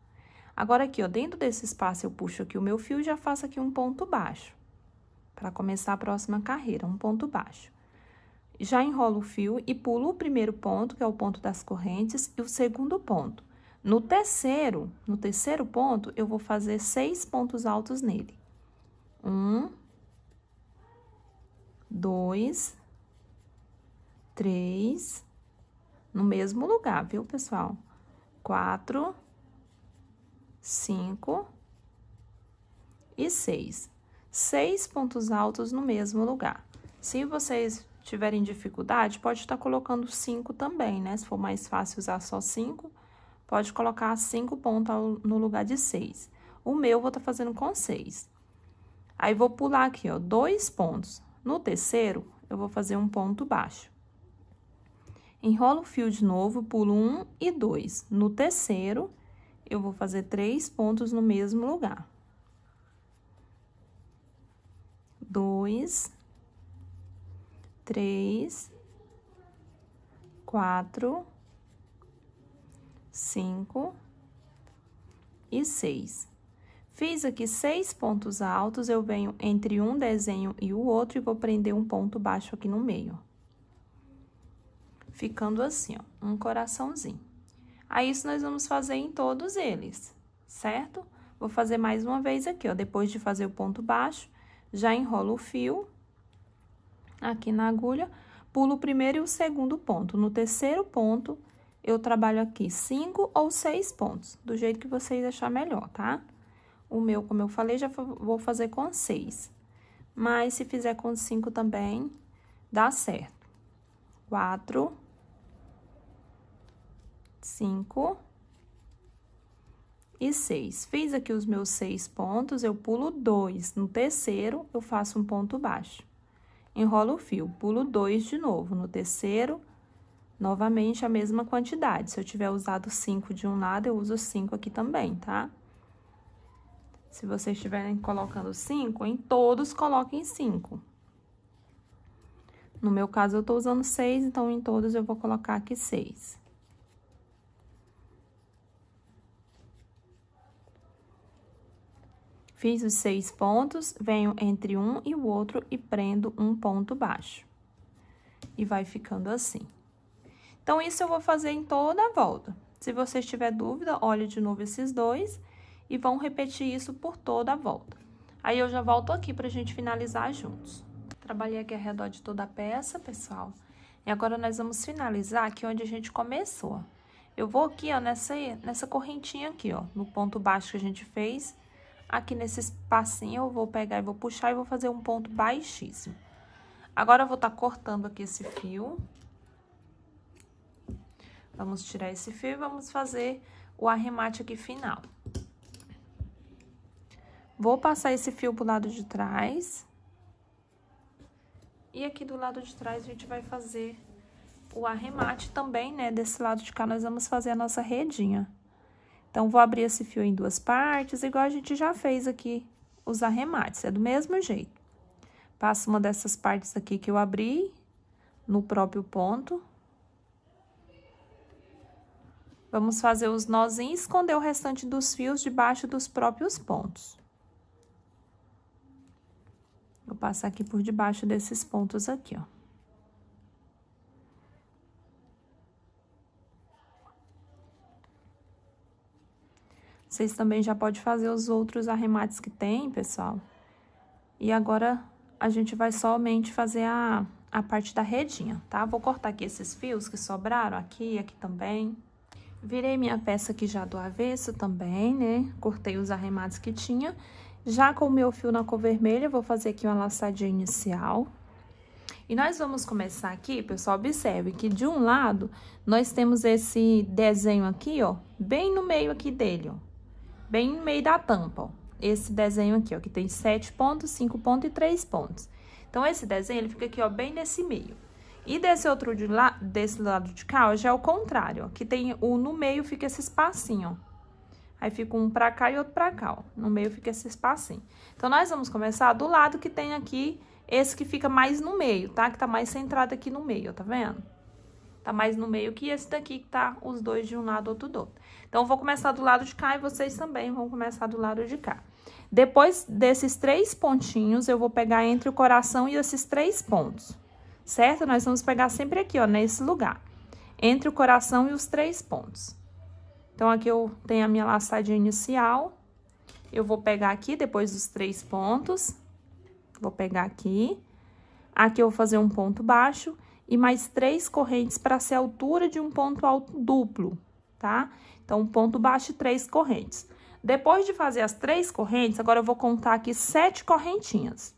A: Agora, aqui, ó, dentro desse espaço, eu puxo aqui o meu fio e já faço aqui um ponto baixo. Para começar a próxima carreira, um ponto baixo já enrolo o fio e pulo o primeiro ponto, que é o ponto das correntes, e o segundo ponto. No terceiro, no terceiro ponto, eu vou fazer seis pontos altos nele. Um, dois, três, no mesmo lugar, viu, pessoal? Quatro, cinco e seis. Seis pontos altos no mesmo lugar. Se vocês tiverem dificuldade, pode estar colocando cinco também, né? Se for mais fácil usar só cinco, pode colocar cinco pontos no lugar de seis. O meu, vou estar fazendo com seis. Aí, vou pular aqui, ó, dois pontos. No terceiro, eu vou fazer um ponto baixo. Enrolo o fio de novo, pulo um e dois. No terceiro, eu vou fazer três pontos no mesmo lugar. Dois, três, quatro, cinco e seis. Fiz aqui seis pontos altos, eu venho entre um desenho e o outro e vou prender um ponto baixo aqui no meio. Ficando assim, ó, um coraçãozinho. Aí, isso nós vamos fazer em todos eles, certo? Vou fazer mais uma vez aqui, ó, depois de fazer o ponto baixo, já enrolo o fio aqui na agulha, pulo o primeiro e o segundo ponto. No terceiro ponto, eu trabalho aqui cinco ou seis pontos, do jeito que vocês achar melhor, tá? O meu, como eu falei, já vou fazer com seis. Mas, se fizer com cinco também, dá certo. Quatro. Cinco. E seis. Fiz aqui os meus seis pontos, eu pulo dois. No terceiro, eu faço um ponto baixo enrolo o fio, pulo dois de novo. No terceiro, novamente a mesma quantidade. Se eu tiver usado cinco de um lado, eu uso cinco aqui também, tá? Se vocês estiverem colocando cinco, em todos coloquem cinco. No meu caso, eu tô usando seis, então em todos eu vou colocar aqui seis. Fiz os seis pontos, venho entre um e o outro e prendo um ponto baixo. E vai ficando assim. Então, isso eu vou fazer em toda a volta. Se você tiver dúvida, olhe de novo esses dois e vão repetir isso por toda a volta. Aí, eu já volto aqui pra gente finalizar juntos. Trabalhei aqui ao redor de toda a peça, pessoal. E agora, nós vamos finalizar aqui onde a gente começou, Eu vou aqui, ó, nessa, nessa correntinha aqui, ó, no ponto baixo que a gente fez Aqui nesse espacinho eu vou pegar e vou puxar e vou fazer um ponto baixíssimo. Agora, eu vou estar tá cortando aqui esse fio. Vamos tirar esse fio e vamos fazer o arremate aqui final. Vou passar esse fio pro lado de trás. E aqui do lado de trás, a gente vai fazer o arremate também, né? Desse lado de cá, nós vamos fazer a nossa redinha. Então, vou abrir esse fio em duas partes, igual a gente já fez aqui os arremates, é do mesmo jeito. Passo uma dessas partes aqui que eu abri no próprio ponto. Vamos fazer os nós e esconder o restante dos fios debaixo dos próprios pontos. Vou passar aqui por debaixo desses pontos aqui, ó. Vocês também já podem fazer os outros arremates que tem, pessoal. E agora, a gente vai somente fazer a, a parte da redinha, tá? Vou cortar aqui esses fios que sobraram aqui e aqui também. Virei minha peça aqui já do avesso também, né? Cortei os arremates que tinha. Já com o meu fio na cor vermelha, vou fazer aqui uma laçadinha inicial. E nós vamos começar aqui, pessoal, observe que de um lado, nós temos esse desenho aqui, ó, bem no meio aqui dele, ó bem no meio da tampa, ó. Esse desenho aqui, ó, que tem sete pontos, cinco pontos e três pontos. Então, esse desenho, ele fica aqui, ó, bem nesse meio. E desse outro de lá, desse lado de cá, ó, já é o contrário, ó, que tem o no meio fica esse espacinho, ó. Aí fica um pra cá e outro pra cá, ó. No meio fica esse espacinho. Então, nós vamos começar do lado que tem aqui esse que fica mais no meio, tá? Que tá mais centrado aqui no meio, ó, tá vendo? tá mais no meio que esse daqui que tá os dois de um lado, outro do outro. Então, eu vou começar do lado de cá e vocês também vão começar do lado de cá. Depois desses três pontinhos, eu vou pegar entre o coração e esses três pontos, certo? Nós vamos pegar sempre aqui, ó, nesse lugar, entre o coração e os três pontos. Então, aqui eu tenho a minha laçadinha inicial, eu vou pegar aqui depois dos três pontos, vou pegar aqui, aqui eu vou fazer um ponto baixo e mais três correntes para ser a altura de um ponto alto duplo, tá? Então, um ponto baixo e três correntes. Depois de fazer as três correntes, agora eu vou contar aqui sete correntinhas.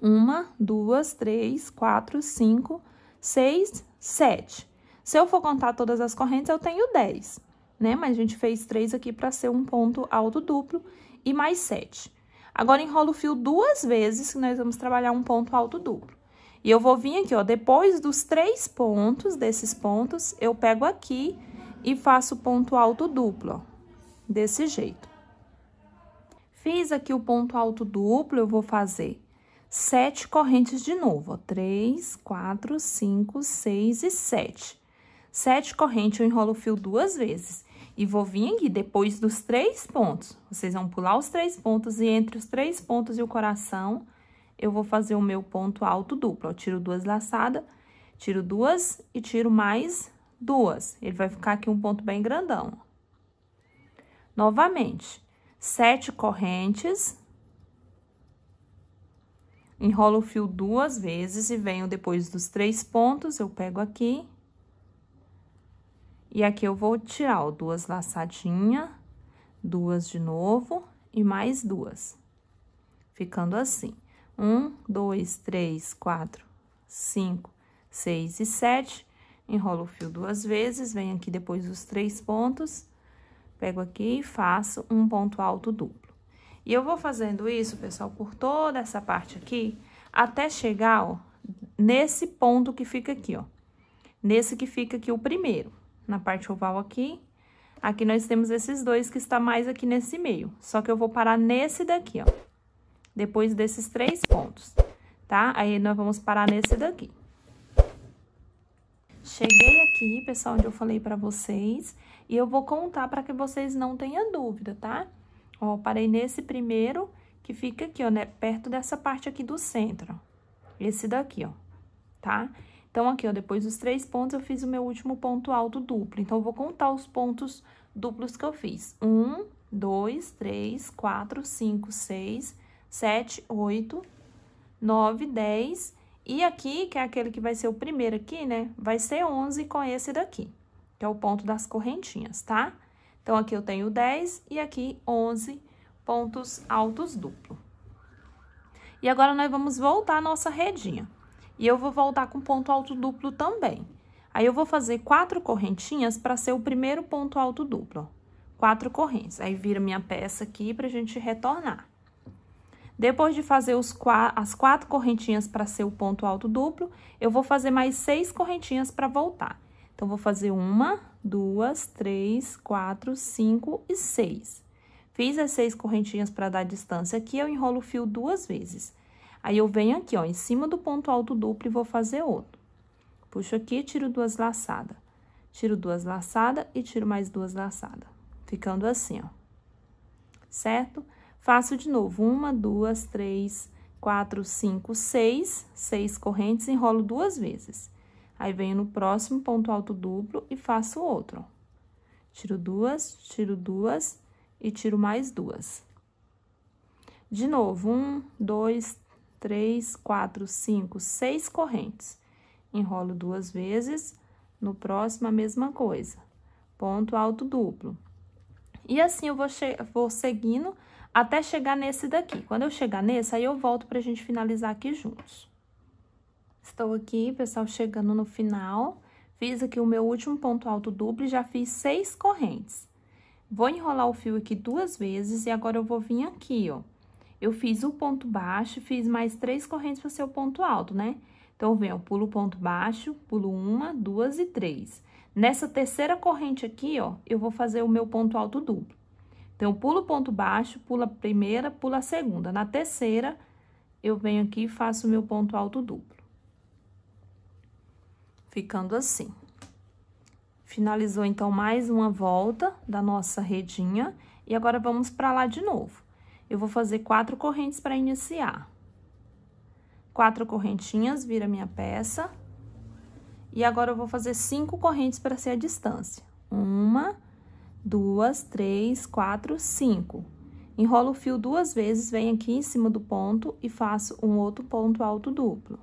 A: Uma, duas, três, quatro, cinco, seis, sete. Se eu for contar todas as correntes, eu tenho dez, né? Mas a gente fez três aqui para ser um ponto alto duplo e mais sete. Agora, enrolo o fio duas vezes, que nós vamos trabalhar um ponto alto duplo. E eu vou vir aqui, ó, depois dos três pontos, desses pontos, eu pego aqui e faço ponto alto duplo, ó, desse jeito. Fiz aqui o ponto alto duplo, eu vou fazer sete correntes de novo, ó, três, quatro, cinco, seis e sete. Sete correntes, eu enrolo o fio duas vezes. E vou vir aqui depois dos três pontos. Vocês vão pular os três pontos e entre os três pontos e o coração eu vou fazer o meu ponto alto duplo. Eu tiro duas laçadas, tiro duas e tiro mais duas. Ele vai ficar aqui um ponto bem grandão. Novamente, sete correntes. Enrolo o fio duas vezes e venho depois dos três pontos, eu pego aqui. E aqui eu vou tirar, ó, duas laçadinhas, duas de novo e mais duas. Ficando assim um, dois, três, quatro, cinco, seis e sete. Enrolo o fio duas vezes, venho aqui depois dos três pontos, pego aqui e faço um ponto alto duplo. E eu vou fazendo isso, pessoal, por toda essa parte aqui, até chegar, ó, nesse ponto que fica aqui, ó. Nesse que fica aqui o primeiro, na parte oval aqui. Aqui nós temos esses dois que está mais aqui nesse meio, só que eu vou parar nesse daqui, ó depois desses três pontos, tá? Aí, nós vamos parar nesse daqui. Cheguei aqui, pessoal, onde eu falei pra vocês, e eu vou contar para que vocês não tenham dúvida, tá? Ó, parei nesse primeiro, que fica aqui, ó, né? Perto dessa parte aqui do centro, Esse daqui, ó, tá? Então, aqui, ó, depois dos três pontos, eu fiz o meu último ponto alto duplo. Então, eu vou contar os pontos duplos que eu fiz. Um, dois, três, quatro, cinco, seis, 7, 8, 9, 10. E aqui, que é aquele que vai ser o primeiro aqui, né? Vai ser 11 com esse daqui, que é o ponto das correntinhas, tá? Então, aqui eu tenho 10 e aqui 11 pontos altos duplo. E agora, nós vamos voltar a nossa redinha. E eu vou voltar com ponto alto duplo também. Aí, eu vou fazer quatro correntinhas para ser o primeiro ponto alto duplo, ó. Quatro correntes. Aí, vira minha peça aqui pra gente retornar. Depois de fazer os, as quatro correntinhas para ser o ponto alto duplo, eu vou fazer mais seis correntinhas para voltar. Então, vou fazer uma, duas, três, quatro, cinco e seis. Fiz as seis correntinhas para dar distância aqui, eu enrolo o fio duas vezes. Aí, eu venho aqui, ó, em cima do ponto alto duplo e vou fazer outro. Puxo aqui, tiro duas laçadas. Tiro duas laçadas e tiro mais duas laçadas. Ficando assim, ó. Certo? Faço de novo, uma, duas, três, quatro, cinco, seis, seis correntes, enrolo duas vezes. Aí, venho no próximo ponto alto duplo e faço outro. Tiro duas, tiro duas e tiro mais duas. De novo, um, dois, três, quatro, cinco, seis correntes. Enrolo duas vezes, no próximo a mesma coisa. Ponto alto duplo. E assim, eu vou, vou seguindo até chegar nesse daqui. Quando eu chegar nesse, aí eu volto pra gente finalizar aqui juntos. Estou aqui, pessoal, chegando no final. Fiz aqui o meu último ponto alto duplo e já fiz seis correntes. Vou enrolar o fio aqui duas vezes e agora eu vou vir aqui, ó. Eu fiz o ponto baixo, fiz mais três correntes para ser o ponto alto, né? Então, vem, eu pulo o ponto baixo, pulo uma, duas e três. Nessa terceira corrente aqui, ó, eu vou fazer o meu ponto alto duplo. Então, pulo o ponto baixo, pulo a primeira, pulo a segunda. Na terceira, eu venho aqui e faço meu ponto alto duplo. Ficando assim. Finalizou, então, mais uma volta da nossa redinha. E agora, vamos para lá de novo. Eu vou fazer quatro correntes para iniciar. Quatro correntinhas, vira minha peça. E agora, eu vou fazer cinco correntes para ser a distância. Uma, duas, três, quatro, cinco. Enrolo o fio duas vezes, venho aqui em cima do ponto e faço um outro ponto alto duplo.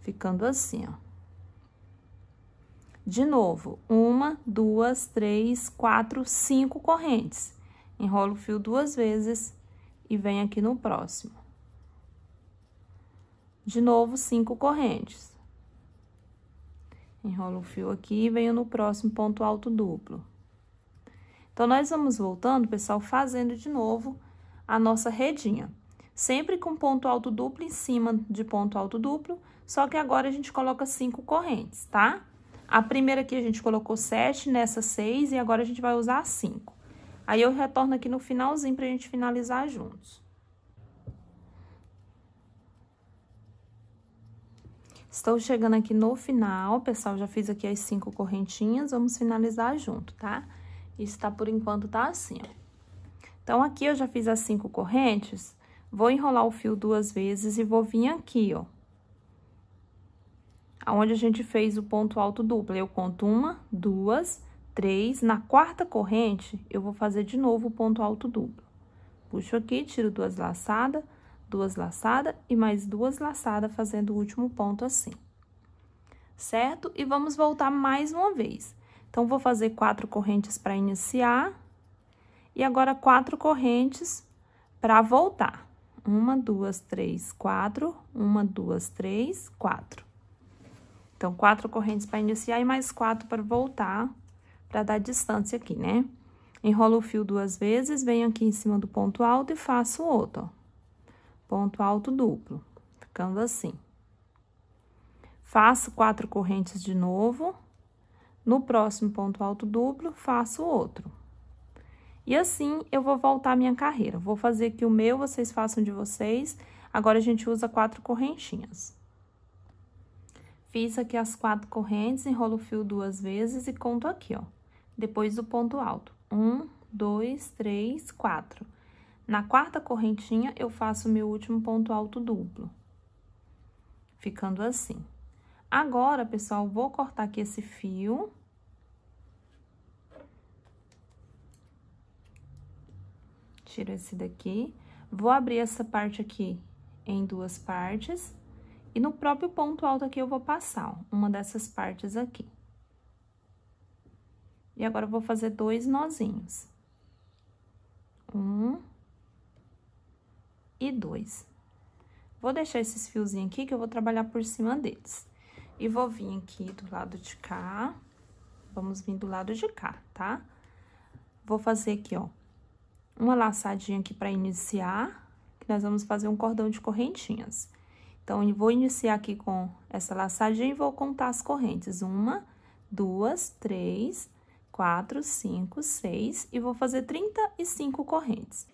A: Ficando assim, ó. De novo, uma, duas, três, quatro, cinco correntes. Enrolo o fio duas vezes e venho aqui no próximo. De novo, cinco correntes. Enrolo o fio aqui e venho no próximo ponto alto duplo. Então, nós vamos voltando, pessoal, fazendo de novo a nossa redinha. Sempre com ponto alto duplo em cima de ponto alto duplo, só que agora a gente coloca cinco correntes, tá? A primeira aqui a gente colocou sete, nessa seis, e agora a gente vai usar cinco. Aí, eu retorno aqui no finalzinho pra gente finalizar juntos. Estou chegando aqui no final, pessoal, já fiz aqui as cinco correntinhas, vamos finalizar junto, tá? Tá? Isso tá, por enquanto, tá assim, ó. Então, aqui eu já fiz as cinco correntes, vou enrolar o fio duas vezes e vou vir aqui, ó. Aonde a gente fez o ponto alto duplo. Eu conto uma, duas, três. Na quarta corrente, eu vou fazer de novo o ponto alto duplo. Puxo aqui, tiro duas laçadas, duas laçadas e mais duas laçadas, fazendo o último ponto assim. Certo? E vamos voltar mais uma vez. Então, vou fazer quatro correntes para iniciar. E agora, quatro correntes para voltar. Uma, duas, três, quatro. Uma, duas, três, quatro. Então, quatro correntes para iniciar e mais quatro para voltar, para dar distância aqui, né? Enrolo o fio duas vezes, venho aqui em cima do ponto alto e faço outro, ó. Ponto alto duplo, ficando assim. Faço quatro correntes de novo. No próximo ponto alto duplo, faço outro. E assim, eu vou voltar minha carreira. Vou fazer aqui o meu, vocês façam de vocês. Agora, a gente usa quatro correntinhas. Fiz aqui as quatro correntes, enrolo o fio duas vezes e conto aqui, ó. Depois do ponto alto. Um, dois, três, quatro. Na quarta correntinha, eu faço o meu último ponto alto duplo. Ficando assim. Agora, pessoal, vou cortar aqui esse fio. Tiro esse daqui. Vou abrir essa parte aqui em duas partes. E no próprio ponto alto aqui eu vou passar, ó, uma dessas partes aqui. E agora, eu vou fazer dois nozinhos. Um. E dois. Vou deixar esses fiozinhos aqui que eu vou trabalhar por cima deles. E vou vir aqui do lado de cá, vamos vir do lado de cá, tá? Vou fazer aqui, ó, uma laçadinha aqui para iniciar, que nós vamos fazer um cordão de correntinhas. Então, eu vou iniciar aqui com essa laçadinha e vou contar as correntes. Uma, duas, três, quatro, cinco, seis, e vou fazer 35 correntes.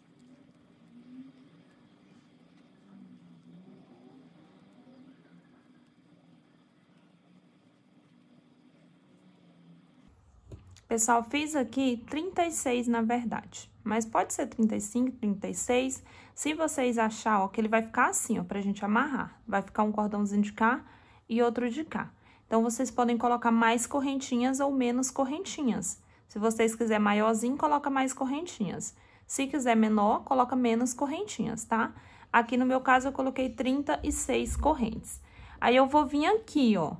A: Pessoal, fiz aqui 36 na verdade, mas pode ser 35, 36. Se vocês achar, ó, que ele vai ficar assim, ó, pra gente amarrar. Vai ficar um cordãozinho de cá e outro de cá. Então, vocês podem colocar mais correntinhas ou menos correntinhas. Se vocês quiserem maiorzinho, coloca mais correntinhas. Se quiser menor, coloca menos correntinhas, tá? Aqui, no meu caso, eu coloquei 36 correntes. Aí, eu vou vir aqui, ó,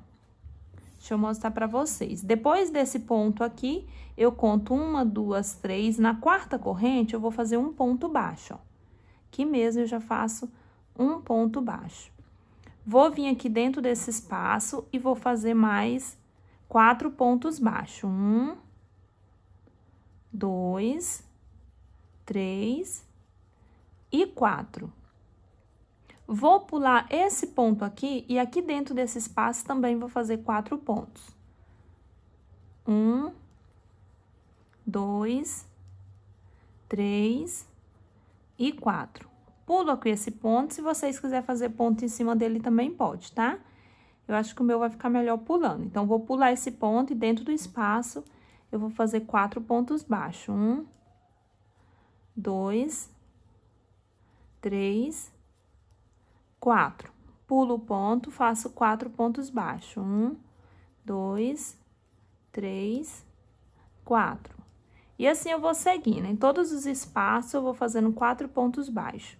A: Deixa eu mostrar pra vocês. Depois desse ponto aqui, eu conto uma, duas, três. Na quarta corrente, eu vou fazer um ponto baixo, ó. Aqui mesmo, eu já faço um ponto baixo. Vou vir aqui dentro desse espaço e vou fazer mais quatro pontos baixos. Um, dois, três e quatro. Vou pular esse ponto aqui e aqui dentro desse espaço também vou fazer quatro pontos. Um, dois, três e quatro. Pulo aqui esse ponto, se vocês quiserem fazer ponto em cima dele também pode, tá? Eu acho que o meu vai ficar melhor pulando. Então, vou pular esse ponto e dentro do espaço eu vou fazer quatro pontos baixos. Um, dois, três Quatro. Pulo o ponto, faço quatro pontos baixos. Um, dois, três, quatro. E assim eu vou seguindo. Em todos os espaços, eu vou fazendo quatro pontos baixos.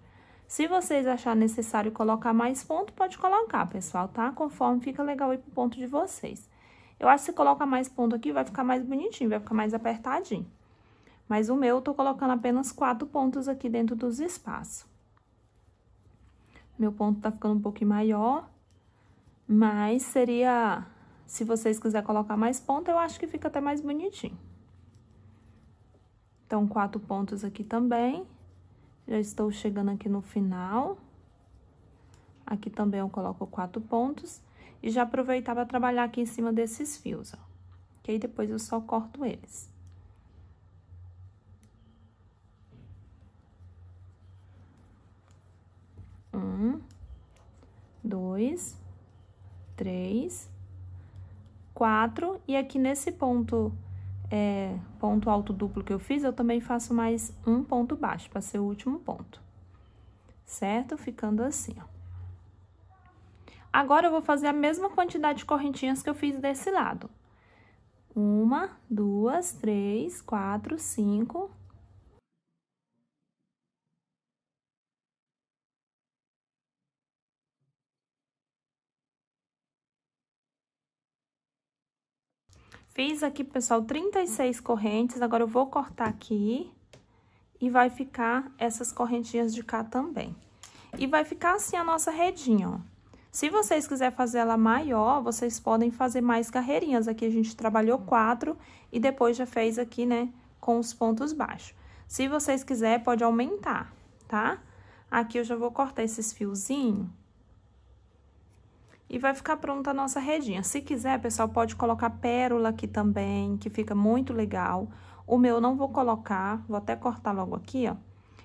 A: Se vocês acharem necessário colocar mais ponto, pode colocar, pessoal, tá? Conforme fica legal aí pro ponto de vocês. Eu acho que se coloca mais ponto aqui, vai ficar mais bonitinho, vai ficar mais apertadinho. Mas o meu, eu tô colocando apenas quatro pontos aqui dentro dos espaços. Meu ponto tá ficando um pouquinho maior, mas seria... Se vocês quiserem colocar mais ponto, eu acho que fica até mais bonitinho. Então, quatro pontos aqui também. Já estou chegando aqui no final. Aqui também eu coloco quatro pontos. E já aproveitar para trabalhar aqui em cima desses fios, ó. Que aí depois eu só corto eles. Um, dois, três, quatro. E aqui nesse ponto, é, ponto alto duplo que eu fiz, eu também faço mais um ponto baixo, para ser o último ponto. Certo? Ficando assim, ó. Agora, eu vou fazer a mesma quantidade de correntinhas que eu fiz desse lado. Uma, duas, três, quatro, cinco, Fiz aqui, pessoal, 36 correntes, agora eu vou cortar aqui e vai ficar essas correntinhas de cá também. E vai ficar assim a nossa redinha, ó. Se vocês quiserem fazer ela maior, vocês podem fazer mais carreirinhas. Aqui a gente trabalhou quatro e depois já fez aqui, né, com os pontos baixos. Se vocês quiserem, pode aumentar, tá? Aqui eu já vou cortar esses fiozinhos e vai ficar pronta a nossa redinha. Se quiser, pessoal, pode colocar pérola aqui também, que fica muito legal. O meu não vou colocar, vou até cortar logo aqui, ó.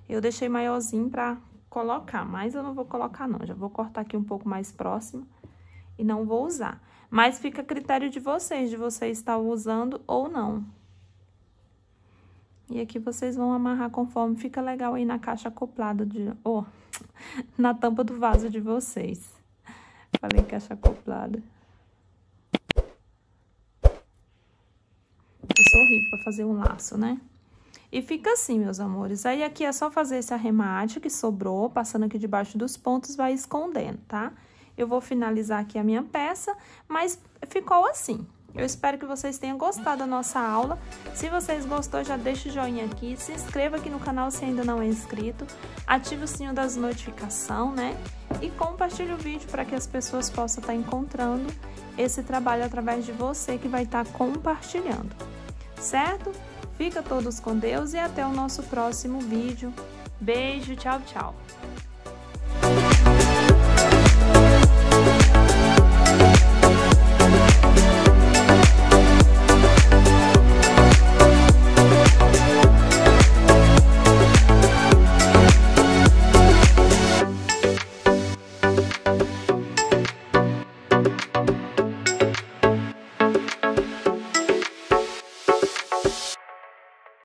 A: Eu deixei maiorzinho pra colocar, mas eu não vou colocar não, já vou cortar aqui um pouco mais próximo e não vou usar. Mas fica a critério de vocês, de vocês estar usando ou não. E aqui vocês vão amarrar conforme fica legal aí na caixa acoplada de... Oh, na tampa do vaso de vocês. Lá que acha acoplada. Eu sou horrível pra fazer um laço, né? E fica assim, meus amores. Aí, aqui é só fazer esse arremate que sobrou, passando aqui debaixo dos pontos, vai escondendo, tá? Eu vou finalizar aqui a minha peça, mas ficou assim. Eu espero que vocês tenham gostado da nossa aula. Se vocês gostou, já deixa o joinha aqui, se inscreva aqui no canal se ainda não é inscrito, ative o sininho das notificações, né? E compartilhe o vídeo para que as pessoas possam estar tá encontrando esse trabalho através de você que vai estar tá compartilhando. Certo? Fica todos com Deus e até o nosso próximo vídeo. Beijo, tchau, tchau.